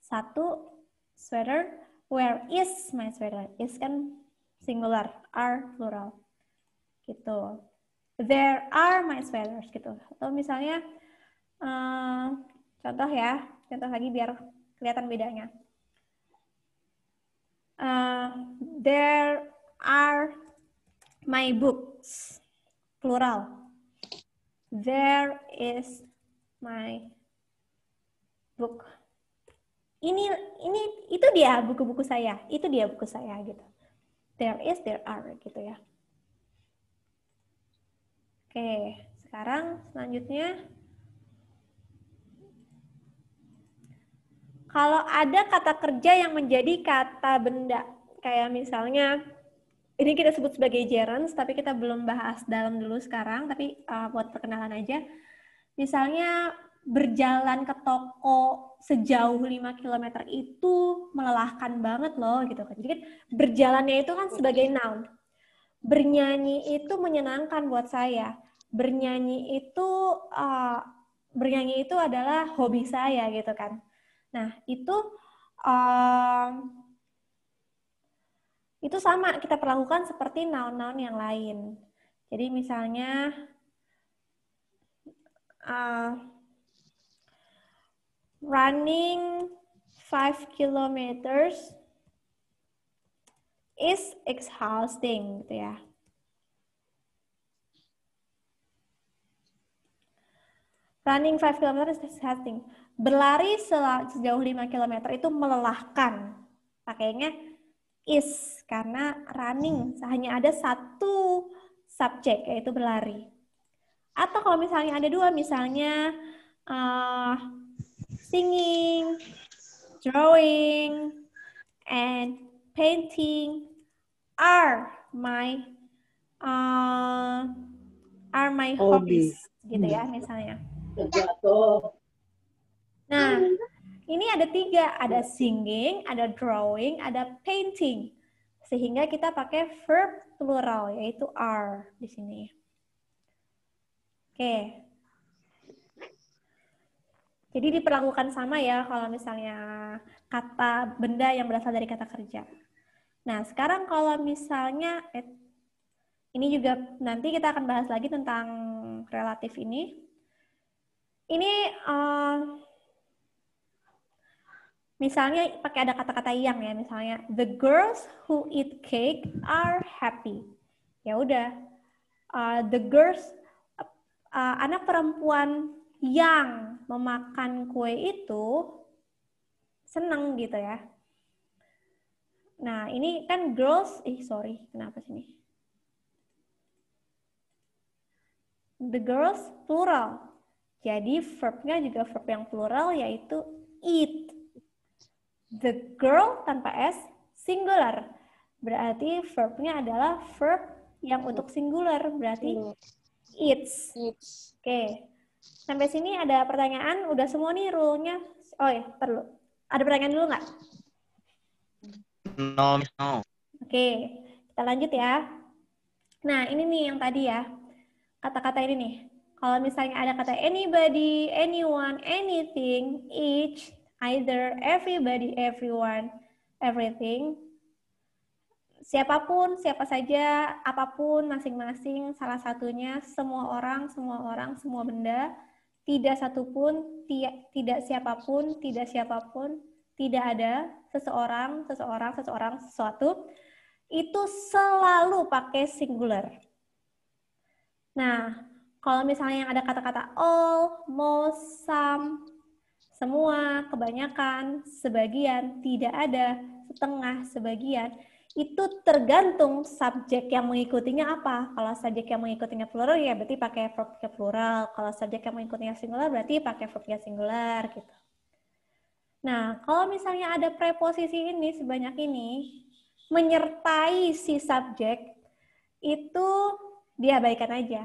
satu sweater where is my sweater is kan singular are plural gitu there are my sweaters gitu atau misalnya eh, contoh ya contoh lagi biar kelihatan bedanya eh, there are my books plural Where is my book? Ini ini itu dia buku-buku saya. Itu dia buku saya gitu. There is, there are gitu ya. Oke, sekarang selanjutnya kalau ada kata kerja yang menjadi kata benda kayak misalnya ini kita sebut sebagai gerunds, tapi kita belum bahas dalam dulu sekarang, tapi uh, buat perkenalan aja. Misalnya berjalan ke toko sejauh 5 km itu melelahkan banget loh gitu kan. Jadi kan berjalannya itu kan sebagai noun. Bernyanyi itu menyenangkan buat saya. Bernyanyi itu uh, bernyanyi itu adalah hobi saya gitu kan. Nah, itu uh, itu sama kita perlakukan seperti noun-noun yang lain. Jadi misalnya uh, running 5 kilometers is exhausting gitu ya. Running 5 km is exhausting. Berlari sejauh 5 km itu melelahkan. Pakainya is karena running hanya ada satu subjek yaitu berlari. Atau kalau misalnya ada dua misalnya uh, singing, drawing, and painting are my uh, are my hobbies, hobbies gitu ya hmm. misalnya. Nah, ini ada tiga, ada singing, ada drawing, ada painting. Sehingga kita pakai verb plural, yaitu are di sini. Oke. Jadi diperlakukan sama ya kalau misalnya kata benda yang berasal dari kata kerja. Nah, sekarang kalau misalnya eh, ini juga nanti kita akan bahas lagi tentang relatif ini. Ini uh, Misalnya pakai ada kata-kata yang ya, misalnya the girls who eat cake are happy. Ya udah, uh, the girls uh, anak perempuan yang memakan kue itu seneng gitu ya. Nah ini kan girls, ih sorry, kenapa sini? The girls plural, jadi verbnya juga verb yang plural yaitu eat. The girl tanpa S singular. Berarti verbnya adalah verb yang hmm. untuk singular. Berarti it's. it's. Oke. Okay. Sampai sini ada pertanyaan. Udah semua nih rule-nya. Oh ya, perlu. Ada pertanyaan dulu nggak? No, no. Oke, okay. kita lanjut ya. Nah, ini nih yang tadi ya. Kata-kata ini nih. Kalau misalnya ada kata anybody, anyone, anything, each, either everybody, everyone, everything. Siapapun, siapa saja, apapun, masing-masing, salah satunya, semua orang, semua orang, semua benda, tidak satupun, tidak siapapun, tidak siapapun, tidak ada seseorang, seseorang, seseorang, sesuatu, itu selalu pakai singular. Nah, kalau misalnya yang ada kata-kata all, most, some, semua, kebanyakan, sebagian, tidak ada, setengah, sebagian, itu tergantung subjek yang mengikutinya apa. Kalau subjek yang mengikutinya plural ya berarti pakai verbnya plural. Kalau subjek yang mengikutinya singular berarti pakai verbnya singular gitu. Nah, kalau misalnya ada preposisi ini sebanyak ini menyertai si subjek itu diabaikan aja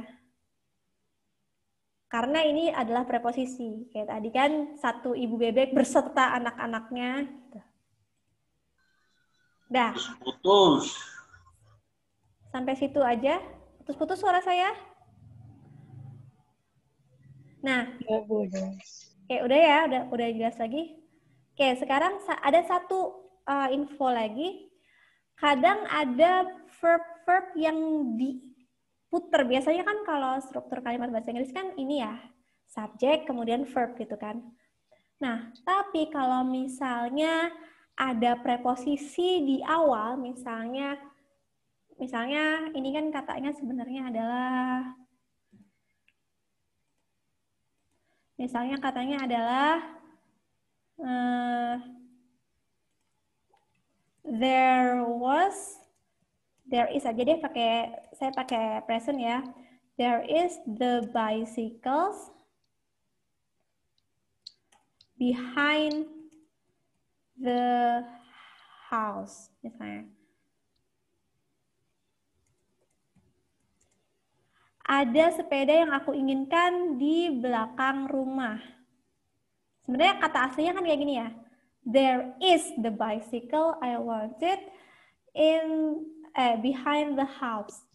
karena ini adalah preposisi. Kayak tadi kan satu ibu bebek berserta anak-anaknya. Gitu. Dah. Putus. Sampai situ aja. Putus-putus suara saya. Nah. Ya, Oke, udah ya, udah udah jelas lagi. Oke, sekarang ada satu uh, info lagi. Kadang ada verb-verb yang di puter. Biasanya kan kalau struktur kalimat bahasa Inggris kan ini ya, subjek kemudian verb gitu kan. Nah, tapi kalau misalnya ada preposisi di awal, misalnya misalnya ini kan katanya sebenarnya adalah misalnya katanya adalah uh, there was there is aja deh pakai saya pakai present ya. There is the bicycles behind the house misalnya. Ada sepeda yang aku inginkan di belakang rumah. Sebenarnya kata aslinya kan kayak gini ya. There is the bicycle I wanted in eh, behind the house.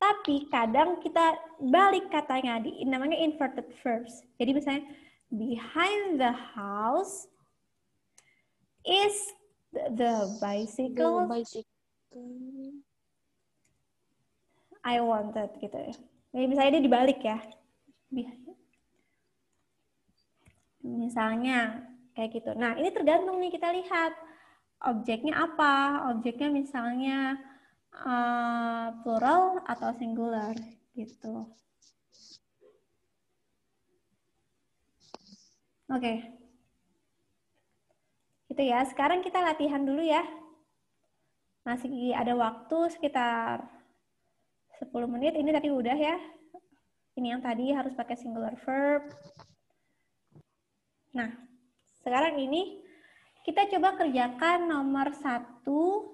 Tapi kadang kita balik katanya di namanya inverted verbs. Jadi misalnya behind the house is the bicycle. The bicycle. I wanted gitu ya. Jadi misalnya dia dibalik ya. Misalnya kayak gitu. Nah, ini tergantung nih kita lihat objeknya apa. Objeknya misalnya uh, plural atau singular gitu. Oke. Okay. Gitu ya. Sekarang kita latihan dulu ya. Masih ada waktu sekitar 10 menit. Ini tadi udah ya. Ini yang tadi harus pakai singular verb. Nah, sekarang ini kita coba kerjakan nomor satu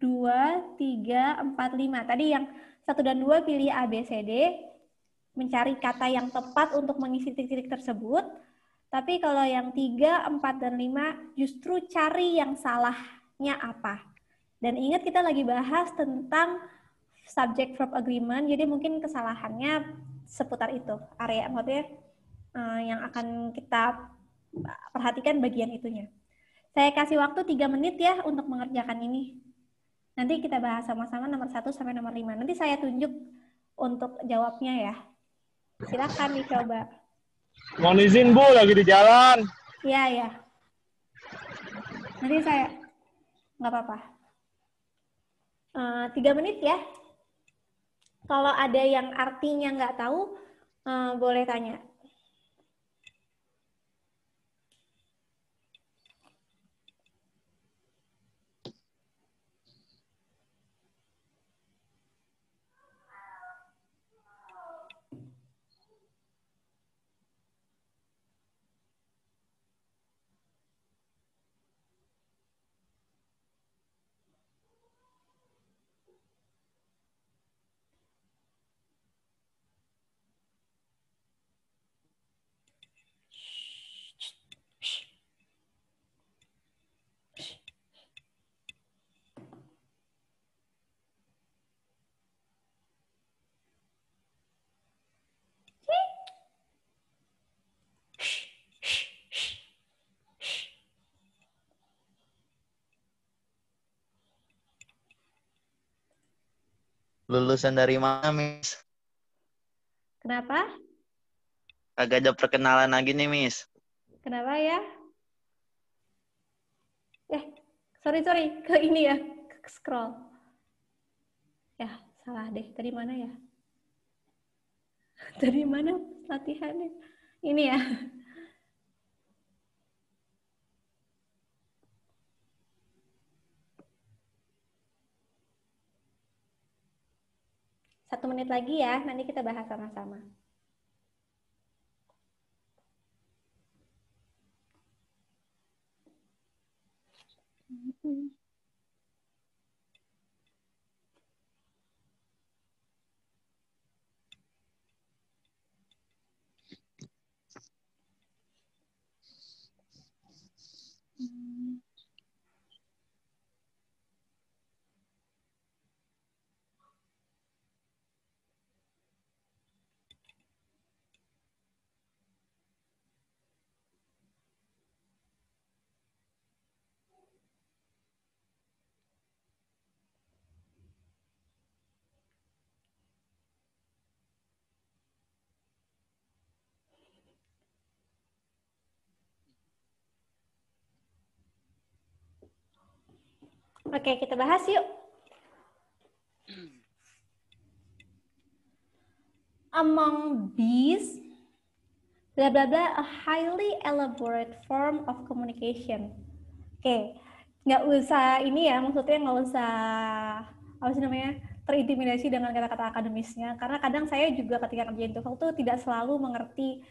2, 3, 4, 5. Tadi yang 1 dan 2 pilih A, B, C, D. Mencari kata yang tepat untuk mengisi titik-titik tersebut. Tapi kalau yang 3, 4, dan 5 justru cari yang salahnya apa. Dan ingat kita lagi bahas tentang subject verb agreement. Jadi mungkin kesalahannya seputar itu. Area maksudnya eh, yang akan kita perhatikan bagian itunya. Saya kasih waktu 3 menit ya untuk mengerjakan ini. Nanti kita bahas sama-sama nomor 1 sampai nomor 5. Nanti saya tunjuk untuk jawabnya ya. Silakan dicoba. Mohon izin Bu, lagi di jalan. Iya, iya. Nanti saya nggak apa-apa. Uh, tiga menit ya. Kalau ada yang artinya nggak tahu, uh, boleh tanya. Lulusan dari mana, Miss? Kenapa? Agak ada perkenalan lagi nih, Miss. Kenapa ya? Eh, sorry, sorry. Ke ini ya, ke scroll. Ya, salah deh. Tadi mana ya? Dari mana latihannya? Ini ya. Satu menit lagi ya, nanti kita bahas sama-sama. Mm-hmm. Oke, kita bahas yuk. Among these, bla bla bla, a highly elaborate form of communication. Oke, okay. nggak usah ini ya, maksudnya nggak usah apa sih namanya terintimidasi dengan kata-kata akademisnya. Karena kadang saya juga ketika ngerjain TOEFL tuh tidak selalu mengerti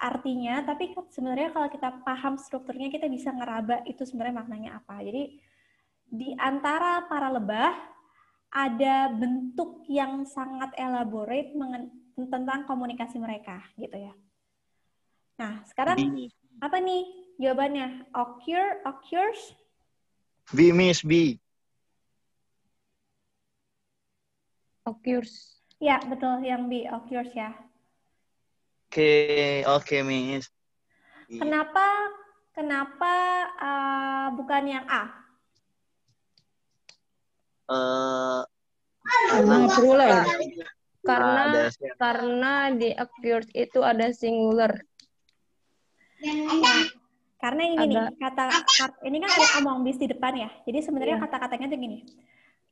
artinya, tapi sebenarnya kalau kita paham strukturnya kita bisa ngeraba itu sebenarnya maknanya apa. Jadi di antara para lebah ada bentuk yang sangat elaborate tentang komunikasi mereka gitu ya. Nah, sekarang apa nih jawabannya? Occur, occurs? B, Miss B. Occurs. Ya, betul. Yang B, occurs ya. Oke, okay, oke, okay, Miss. Kenapa, kenapa uh, eh, bukan yang A? uh, eh, karena plural. Karena karena ya. nah, di acquired itu ada singular. Karena ini nih kata, ini kan ada omong bis di depan ya. Jadi sebenarnya yeah. kata-katanya tuh gini.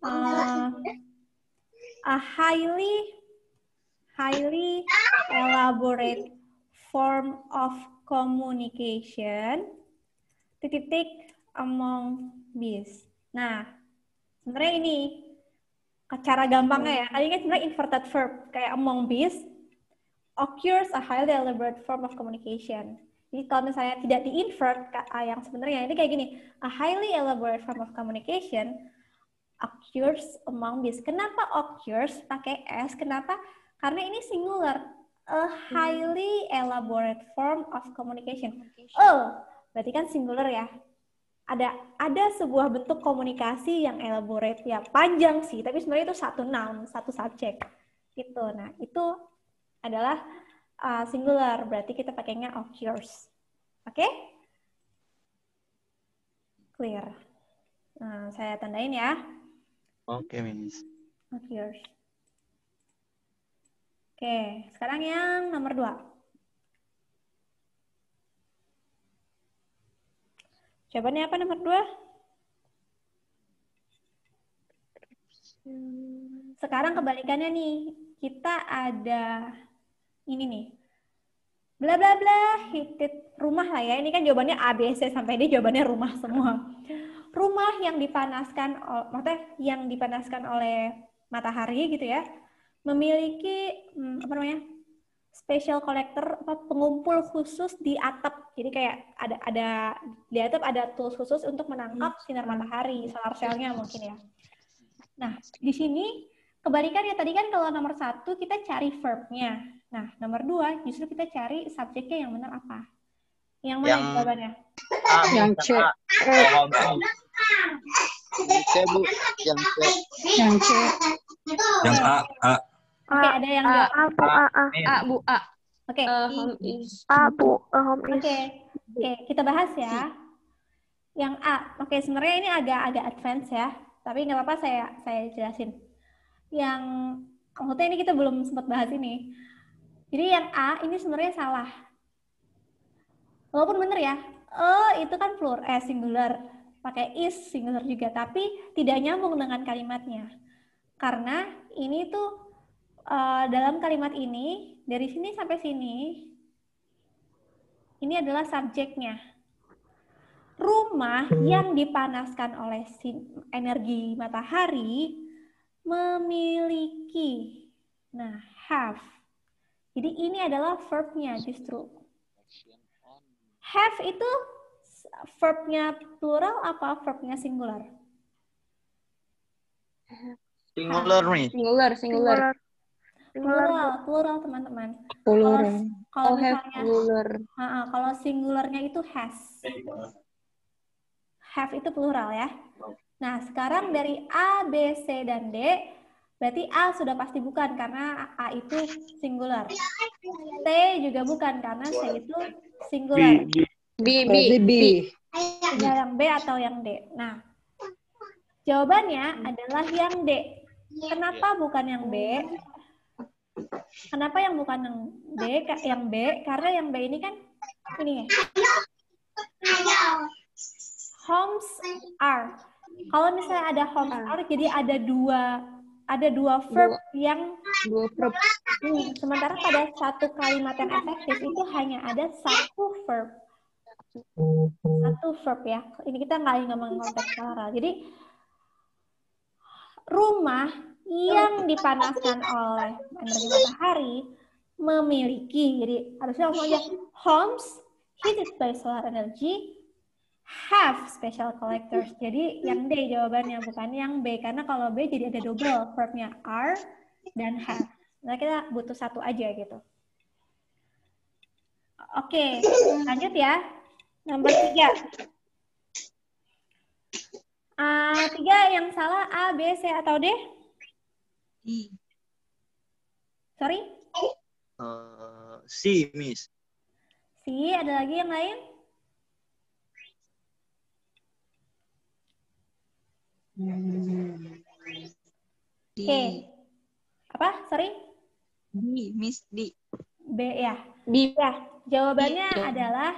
Uh, a highly highly elaborate form of communication titik-titik among bees. Nah, sebenarnya ini cara gampangnya ya. Hmm. Tadi ini kan sebenarnya inverted verb kayak among bees occurs a highly elaborate form of communication. Jadi kalau misalnya tidak di invert ah, yang sebenarnya ini kayak gini, a highly elaborate form of communication occurs among bees. Kenapa occurs pakai s? Kenapa? Karena ini singular. A highly hmm. elaborate form of communication. Oh, berarti kan singular ya ada ada sebuah bentuk komunikasi yang elaborate ya panjang sih tapi sebenarnya itu satu noun satu subjek gitu nah itu adalah uh, singular berarti kita pakainya of yours oke okay? clear nah, saya tandain ya oke okay, miss of yours oke okay, sekarang yang nomor dua Jawabannya apa nomor dua? Sekarang kebalikannya nih. Kita ada ini nih. Bla bla bla hitit rumah lah ya. Ini kan jawabannya ABC sampai ini jawabannya rumah semua. Rumah yang dipanaskan maksudnya yang dipanaskan oleh matahari gitu ya memiliki hmm, apa namanya? special collector apa pengumpul khusus di atap. Jadi kayak ada ada di atap ada tools khusus untuk menangkap hmm. sinar matahari, solar cell hmm. mungkin ya. Nah, di sini kebalikan ya tadi kan kalau nomor satu kita cari verb-nya. Nah, nomor dua justru kita cari subjeknya yang benar apa. Yang mana yang... jawabannya? Eh. yang C. Yang C, Yang C. Yang C. Yang A. A. Oke, okay, ada yang enggak? A, Bu, A, A. A, Bu, A. Oke. Okay. Uh, A, Bu, uh, Oke, oke, kita bahas ya. Yang A, oke, okay, sebenarnya ini agak-agak advance ya, tapi nggak apa-apa saya saya jelasin. Yang maksudnya ini kita belum sempat bahas ini. Jadi yang A ini sebenarnya salah. Walaupun benar ya, E itu kan plur, eh singular. Pakai is singular juga, tapi tidak nyambung dengan kalimatnya. Karena ini tuh uh, dalam kalimat ini, dari sini sampai sini, ini adalah subjeknya. Rumah yang dipanaskan oleh energi matahari memiliki. Nah, have. Jadi ini adalah verbnya justru. Have itu verbnya plural apa verbnya singular? Singular Singular, singular. singular plural plural teman-teman plural kalau, oh, misalnya kalau singularnya itu has have itu plural ya nah sekarang dari a b c dan d berarti a sudah pasti bukan karena a itu singular t juga bukan karena c itu singular b b b, b. b. yang b atau yang d nah jawabannya adalah yang d Kenapa bukan yang B? Kenapa yang bukan yang B, yang B? Karena yang B ini kan ini ya. Homes are. Kalau misalnya ada homes ah. are, jadi ada dua ada dua verb dua, yang dua verb. Hmm, sementara pada satu kalimat yang efektif itu hanya ada satu verb. Satu verb ya. Ini kita nggak ngomong konteks Jadi rumah yang dipanaskan oleh energi matahari memiliki. Jadi harusnya langsung aja homes heated by solar energy have special collectors. Jadi yang D jawabannya bukan yang B karena kalau B jadi ada double verbnya are dan have. Nah kita butuh satu aja gitu. Oke, lanjut ya. Nomor tiga. Uh, tiga yang salah A, B, C atau D? si, Sorry? Uh, si, Miss. si, ada lagi yang lain? Hmm. Oke. Okay. Apa? Sorry? D, Miss D. B ya. B ya. Jawabannya B. Ya. adalah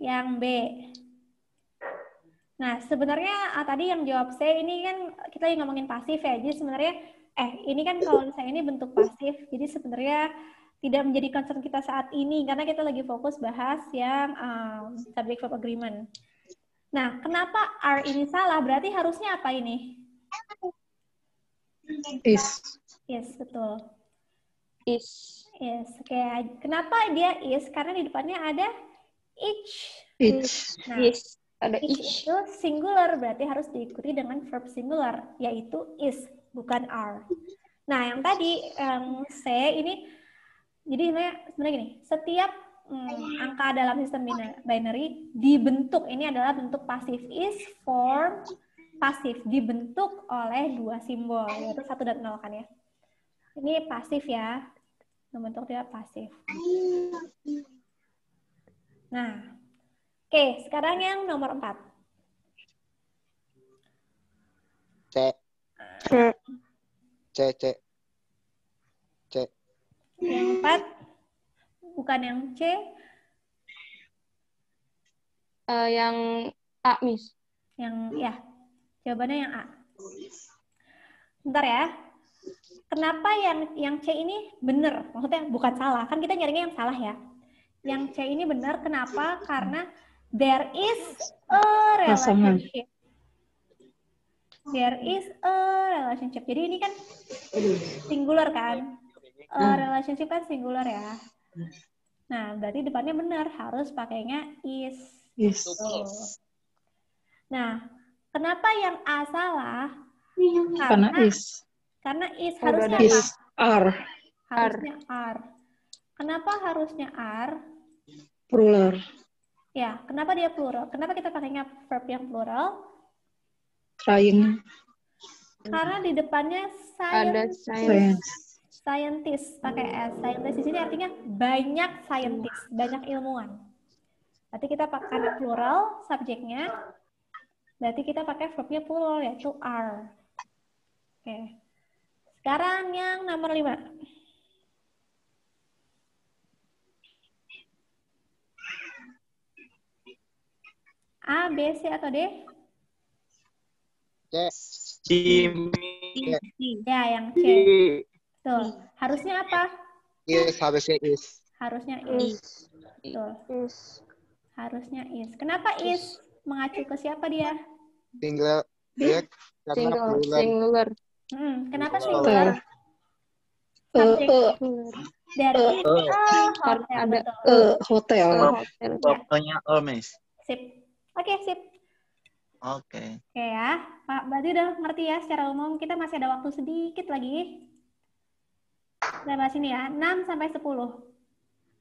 yang B. Nah, sebenarnya ah, tadi yang jawab C ini kan kita ngomongin pasif ya. Jadi sebenarnya eh ini kan kalau misalnya ini bentuk pasif, jadi sebenarnya tidak menjadi concern kita saat ini karena kita lagi fokus bahas yang um, subject verb agreement. Nah, kenapa r ini salah? Berarti harusnya apa ini? Is. Yes, betul. Is. Yes, oke. Kenapa dia is? Karena di depannya ada each. Each. Nah, yes. Ada each, each itu singular berarti harus diikuti dengan verb singular yaitu is bukan are. Nah, yang tadi yang C ini jadi sebenarnya, sebenarnya gini, setiap hmm, angka dalam sistem binary dibentuk ini adalah bentuk pasif is form pasif dibentuk oleh dua simbol yaitu satu dan nol kan ya. Ini pasif ya. Membentuk dia pasif. Nah, oke, sekarang yang nomor empat. C. C. C, C. C. Yang empat. Bukan yang C. Uh, yang A, Miss. Yang, ya. Jawabannya yang A. Bentar ya. Kenapa yang yang C ini benar? Maksudnya bukan salah. Kan kita nyaringnya yang salah ya. Yang C ini benar. Kenapa? Karena there is a relationship there is a relationship. Jadi ini kan singular kan? Uh, relationship kan singular ya. Nah, berarti depannya benar harus pakainya is. Yes. Oh. Nah, kenapa yang A salah? Iya, karena, karena is. Karena is harusnya is apa? R. Harusnya R. Kenapa harusnya R? Plural. Ya, kenapa dia plural? Kenapa kita pakainya verb yang plural? trying karena di depannya science. ada science. Scientist pakai S. Scientist di sini artinya banyak scientist, banyak ilmuwan. Berarti kita pakai plural subjeknya. Berarti kita pakai verbnya plural yaitu are. Oke. Sekarang yang nomor lima. A, B, C, atau D? C. Jimmy. Ya, yang C. Betul. Harusnya apa? Yes, harusnya is. Harusnya is. Is. Harusnya is. Kenapa is? Mengacu ke siapa dia? Single, Dia karena Hmm, kenapa singular? Uh, uh, uh, Dari uh, hotel, ada, betul. Uh, hotel. Pokoknya uh, hotel. Hotel. uh, Hotel. Oke, Hotel. sip. Oke. Okay. Oke ya. Pak, berarti udah ngerti ya secara umum. Kita masih ada waktu sedikit lagi. Kita bahas ini ya. 6 sampai 10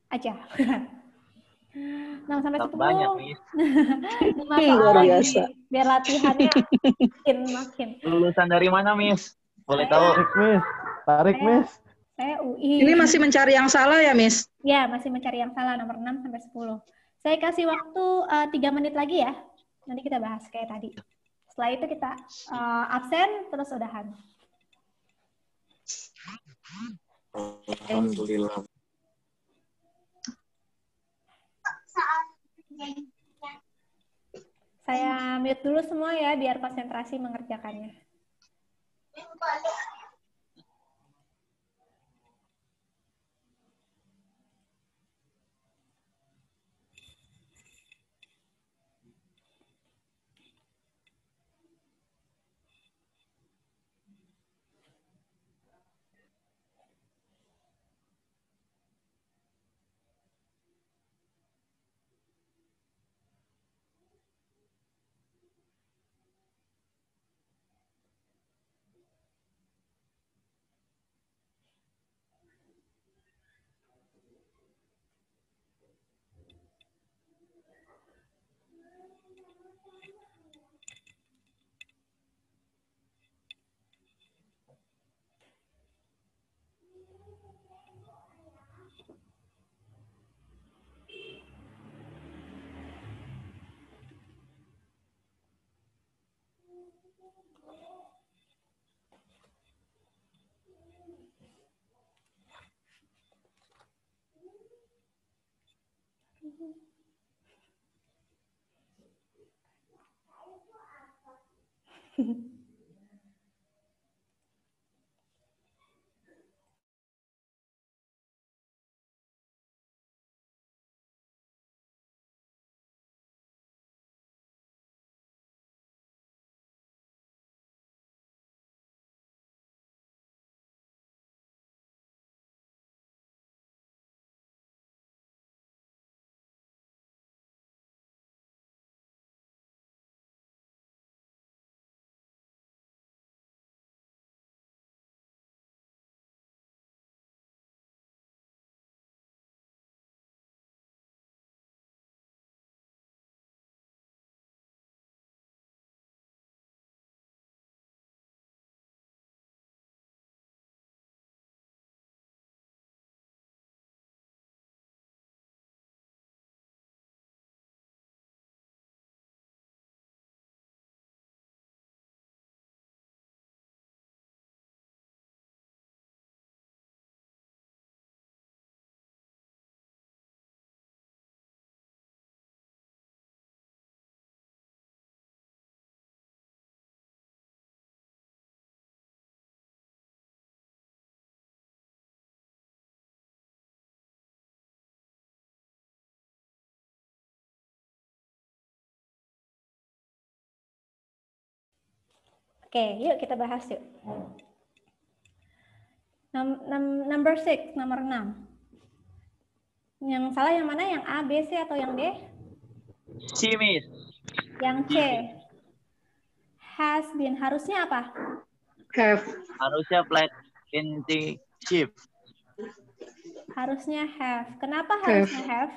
aja. 6 sampai 10. Banyak nih. Luar biasa. Biar latihannya makin makin. Lulusan dari mana, Miss? Boleh tahu. Tarik, Miss. Tarik, Miss. Saya UI. Ini masih mencari yang salah ya, Miss? Ya, masih mencari yang salah nomor 6 sampai 10. Saya kasih waktu uh, eh, 3 menit lagi ya Nanti kita bahas kayak tadi. Setelah itu kita uh, absen terus udahan. Alhamdulillah. Saya mute dulu semua ya biar konsentrasi mengerjakannya. Mm-hmm. Oke, yuk kita bahas yuk. Num hmm. num number six, nomor enam. Yang salah yang mana? Yang A, B, C atau yang D? C, Miss. Yang C. Has been. Harusnya apa? Have. Harusnya flat in the chip. Harusnya have. Kenapa have. harusnya have?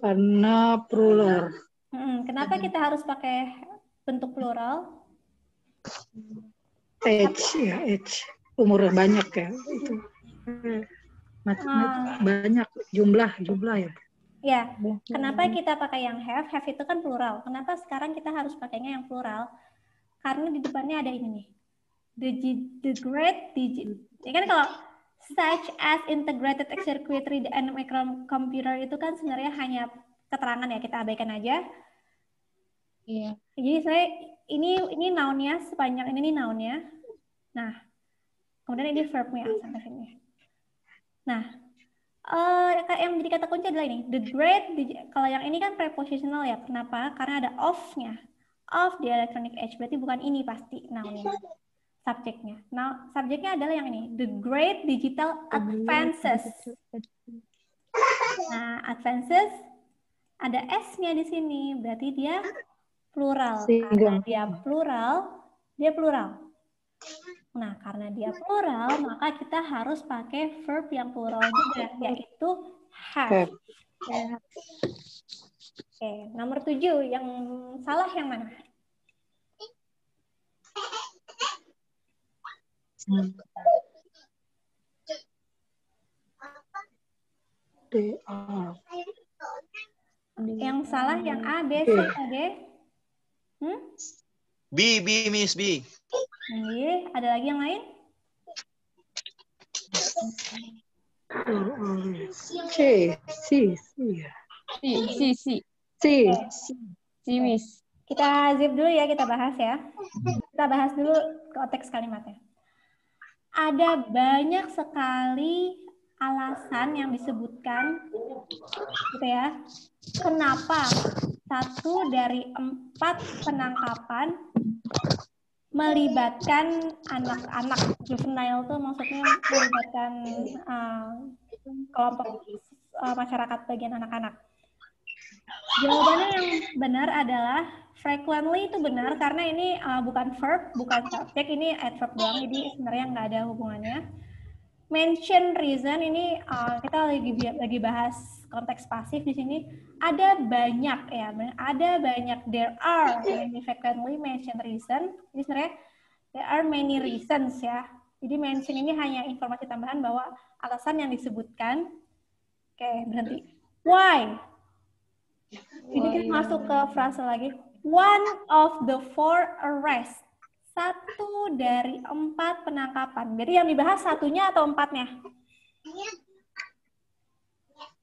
Karena plural. Hmm, kenapa kita harus pakai bentuk plural? age ya age umur banyak ya itu hmm. mat, mat, ah. banyak jumlah jumlah ya ya kenapa kita pakai yang have have itu kan plural kenapa sekarang kita harus pakainya yang plural karena di depannya ada ini nih the the great digit ya kan kalau such as integrated circuitry and computer itu kan sebenarnya hanya keterangan ya kita abaikan aja. Iya. Jadi saya ini ini nounnya sepanjang ini, ini nounnya. Nah, kemudian ini verbnya sampai sini. Nah, uh, yang menjadi kata kunci adalah ini the great. kalau yang ini kan prepositional ya. Kenapa? Karena ada of-nya. Of the electronic age berarti bukan ini pasti nounnya. Subjeknya. Nah, subjeknya adalah yang ini the great digital advances. Nah, advances ada S-nya di sini, berarti dia plural. Single. Karena dia plural, dia plural. Nah, karena dia plural, maka kita harus pakai verb yang plural juga, yaitu have. Oke, okay, nomor tujuh, yang salah yang mana? They Yang salah yang A, B, C, D? Hmm? B, B, Miss B. Iya, ada lagi yang lain? C, C. C, C, C. C, C, Miss. Kita zip dulu ya, kita bahas ya. Kita bahas dulu konteks kalimatnya. Ada banyak sekali alasan yang disebutkan gitu ya. Kenapa satu dari empat penangkapan melibatkan anak-anak juvenile itu maksudnya melibatkan uh, kelompok uh, masyarakat bagian anak-anak. Jawabannya yang benar adalah frequently itu benar karena ini uh, bukan verb, bukan subjek, ini adverb doang, jadi sebenarnya nggak ada hubungannya mention reason ini uh, kita lagi lagi bahas konteks pasif di sini ada banyak ya ada banyak there are significantly mention reason jadi sebenarnya there are many reasons ya jadi mention ini hanya informasi tambahan bahwa alasan yang disebutkan oke okay, berhenti why ini kita masuk ke frase lagi one of the four arrests satu dari empat penangkapan. jadi yang dibahas satunya atau empatnya?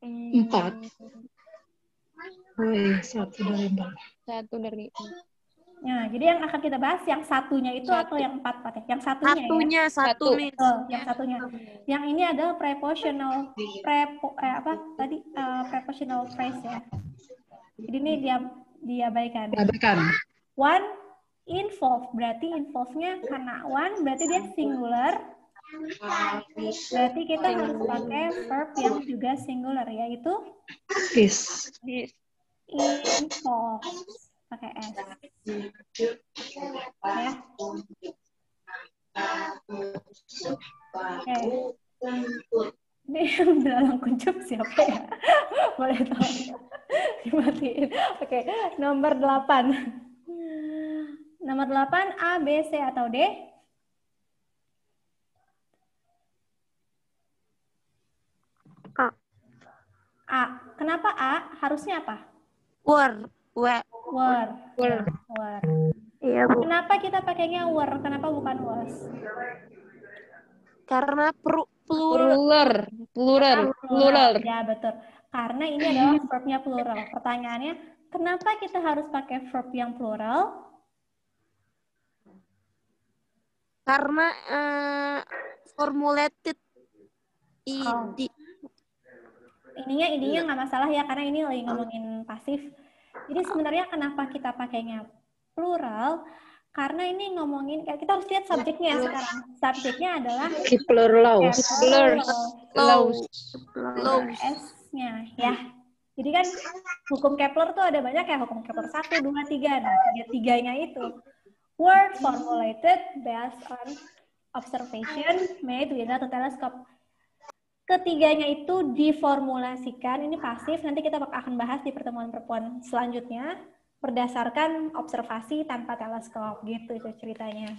Empat. Oh satu dari empat. Satu dari empat. Nah, jadi yang akan kita bahas yang satunya itu satu. atau yang empat empat Yang satunya, ya? satunya ya. Satu, satu. Oh, yang satunya. Yang ini adalah prepositional prepo, eh, apa tadi uh, eh, prepositional phrase ya. Jadi ini dia diabaikan. Diabaikan. One involve berarti involve-nya karena one berarti dia singular berarti kita harus pakai verb yang juga singular yaitu is involve pakai s ya okay. ini yang belalang kuncup siapa ya boleh tahu dimatiin oke okay. nomor delapan Nomor 8 A, B, C atau D? A. A. Kenapa A? Harusnya apa? Word. Word. Word. Word. Word. Iya, Bu. Kenapa kita pakainya word? Kenapa bukan was? Karena pr plural. Plural. Plural. Plural. Ya, betul. Karena ini adalah verbnya plural. Pertanyaannya, kenapa kita harus pakai verb yang plural? Karena uh, formulated id. Oh. Ininya idenya iya. nggak masalah ya karena ini lagi ngomongin pasif. Jadi sebenarnya kenapa kita pakainya plural? Karena ini ngomongin kayak kita harus lihat subjeknya ya iya. sekarang. Subjeknya adalah Plurals. Pluralos. Iya, S-nya ya. Jadi kan hukum Kepler tuh ada banyak ya hukum Kepler 1 2 3. Nah, tiga tiganya itu were formulated based on observation made without a telescope. Ketiganya itu diformulasikan, ini pasif, nanti kita akan bahas di pertemuan perempuan selanjutnya, berdasarkan observasi tanpa teleskop, gitu itu ceritanya.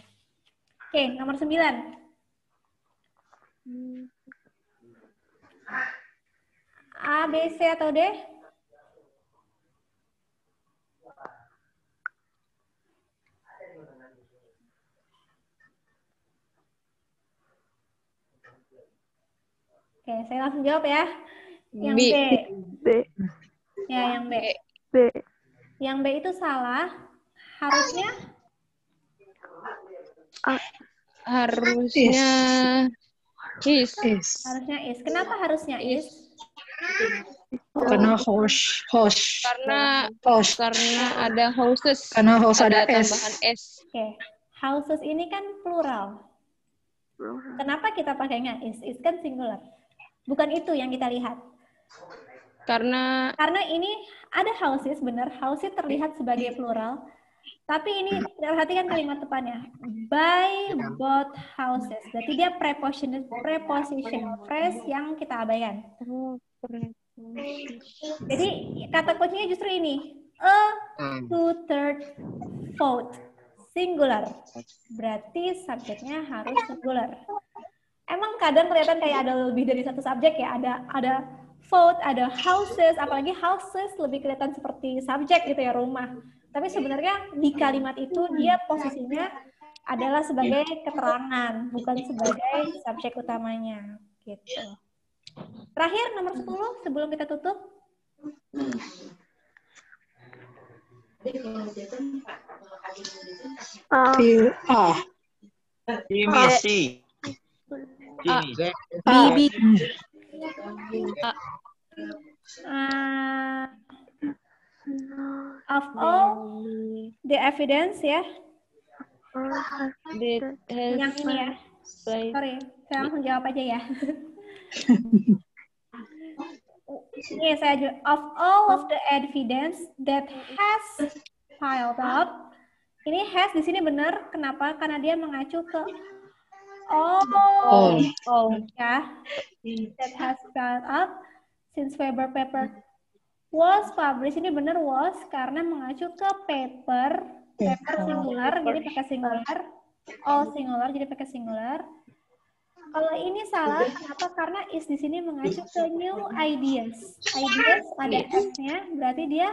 Oke, nomor sembilan. A, B, C, atau D? Oke, saya langsung jawab ya. Yang B. B. Ya, yang B. B. Yang B itu salah. Harusnya? A. Harusnya is. is. Harusnya is. Kenapa harusnya is? Karena host, host. Karena host. Karena ada houses. Karena host ada, ada s. tambahan s. Oke. Okay. Houses ini kan plural. Plural. Kenapa kita pakainya is? Is kan singular. Bukan itu yang kita lihat. Karena karena ini ada houses benar, houses terlihat sebagai plural. Tapi ini perhatikan kalimat depannya. By both houses. Berarti dia preposition preposition phrase yang kita abaikan. Jadi kata kuncinya justru ini. A two-third vote. Singular. Berarti subjeknya harus singular emang kadang kelihatan kayak ada lebih dari satu subjek ya ada ada vote ada houses apalagi houses lebih kelihatan seperti subjek gitu ya rumah tapi sebenarnya di kalimat itu dia posisinya adalah sebagai keterangan bukan sebagai subjek utamanya gitu terakhir nomor 10 sebelum kita tutup Uh, ah. Uh, Eh, Bibi. Uh, eh, of all the evidence ya. Yeah. Yang ini ya. Sorry, saya langsung jawab aja ya. ini saya jawab. of all of the evidence that has piled up. Ini has di sini benar. Kenapa? Karena dia mengacu ke Oh, oh, oh. yeah. That has gone up since Weber paper was published. Ini benar was karena mengacu ke paper. Paper singular, paper. jadi pakai singular. All oh, singular, jadi pakai singular. Kalau ini salah, kenapa? Karena is di sini mengacu ke new ideas. Ideas ada S-nya, berarti dia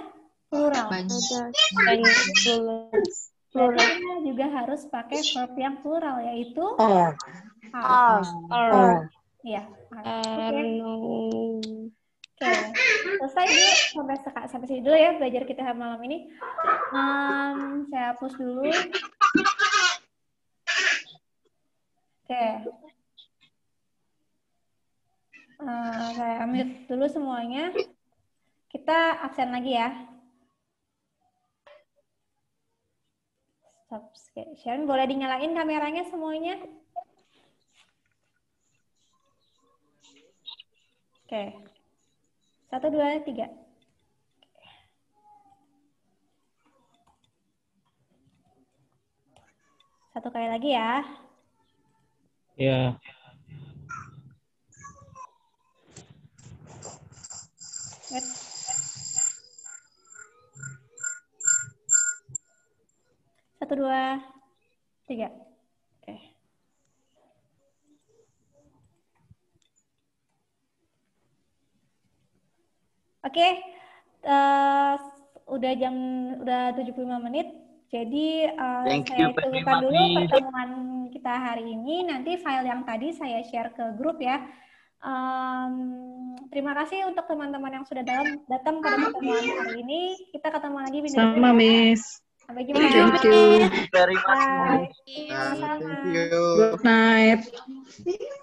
plural. Banyak. Banyak. Plural. Jadi juga harus pakai verb yang plural yaitu are. Are. Iya. Oke. Selesai dulu sampai sekarang sampai sini dulu ya belajar kita malam ini. Um, saya hapus dulu. Oke. Okay. Uh, saya ambil dulu semuanya. Kita absen lagi ya. subscription. Boleh dinyalain kameranya semuanya? Oke. Satu, dua, tiga. Satu kali lagi ya. Ya. Yeah. Satu, dua, tiga. Oke. okay. uh, eh, udah jam udah 75 menit. Jadi uh, saya tutupkan dulu pertemuan kita hari ini. Nanti file yang tadi saya share ke grup ya. Um, terima kasih untuk teman-teman yang sudah datang datang pada pertemuan hari ini. Kita ketemu lagi minggu depan. Sama, Miss. Sampai jumpa. Thank you very much. Bye. Bye. Thank you. Good night.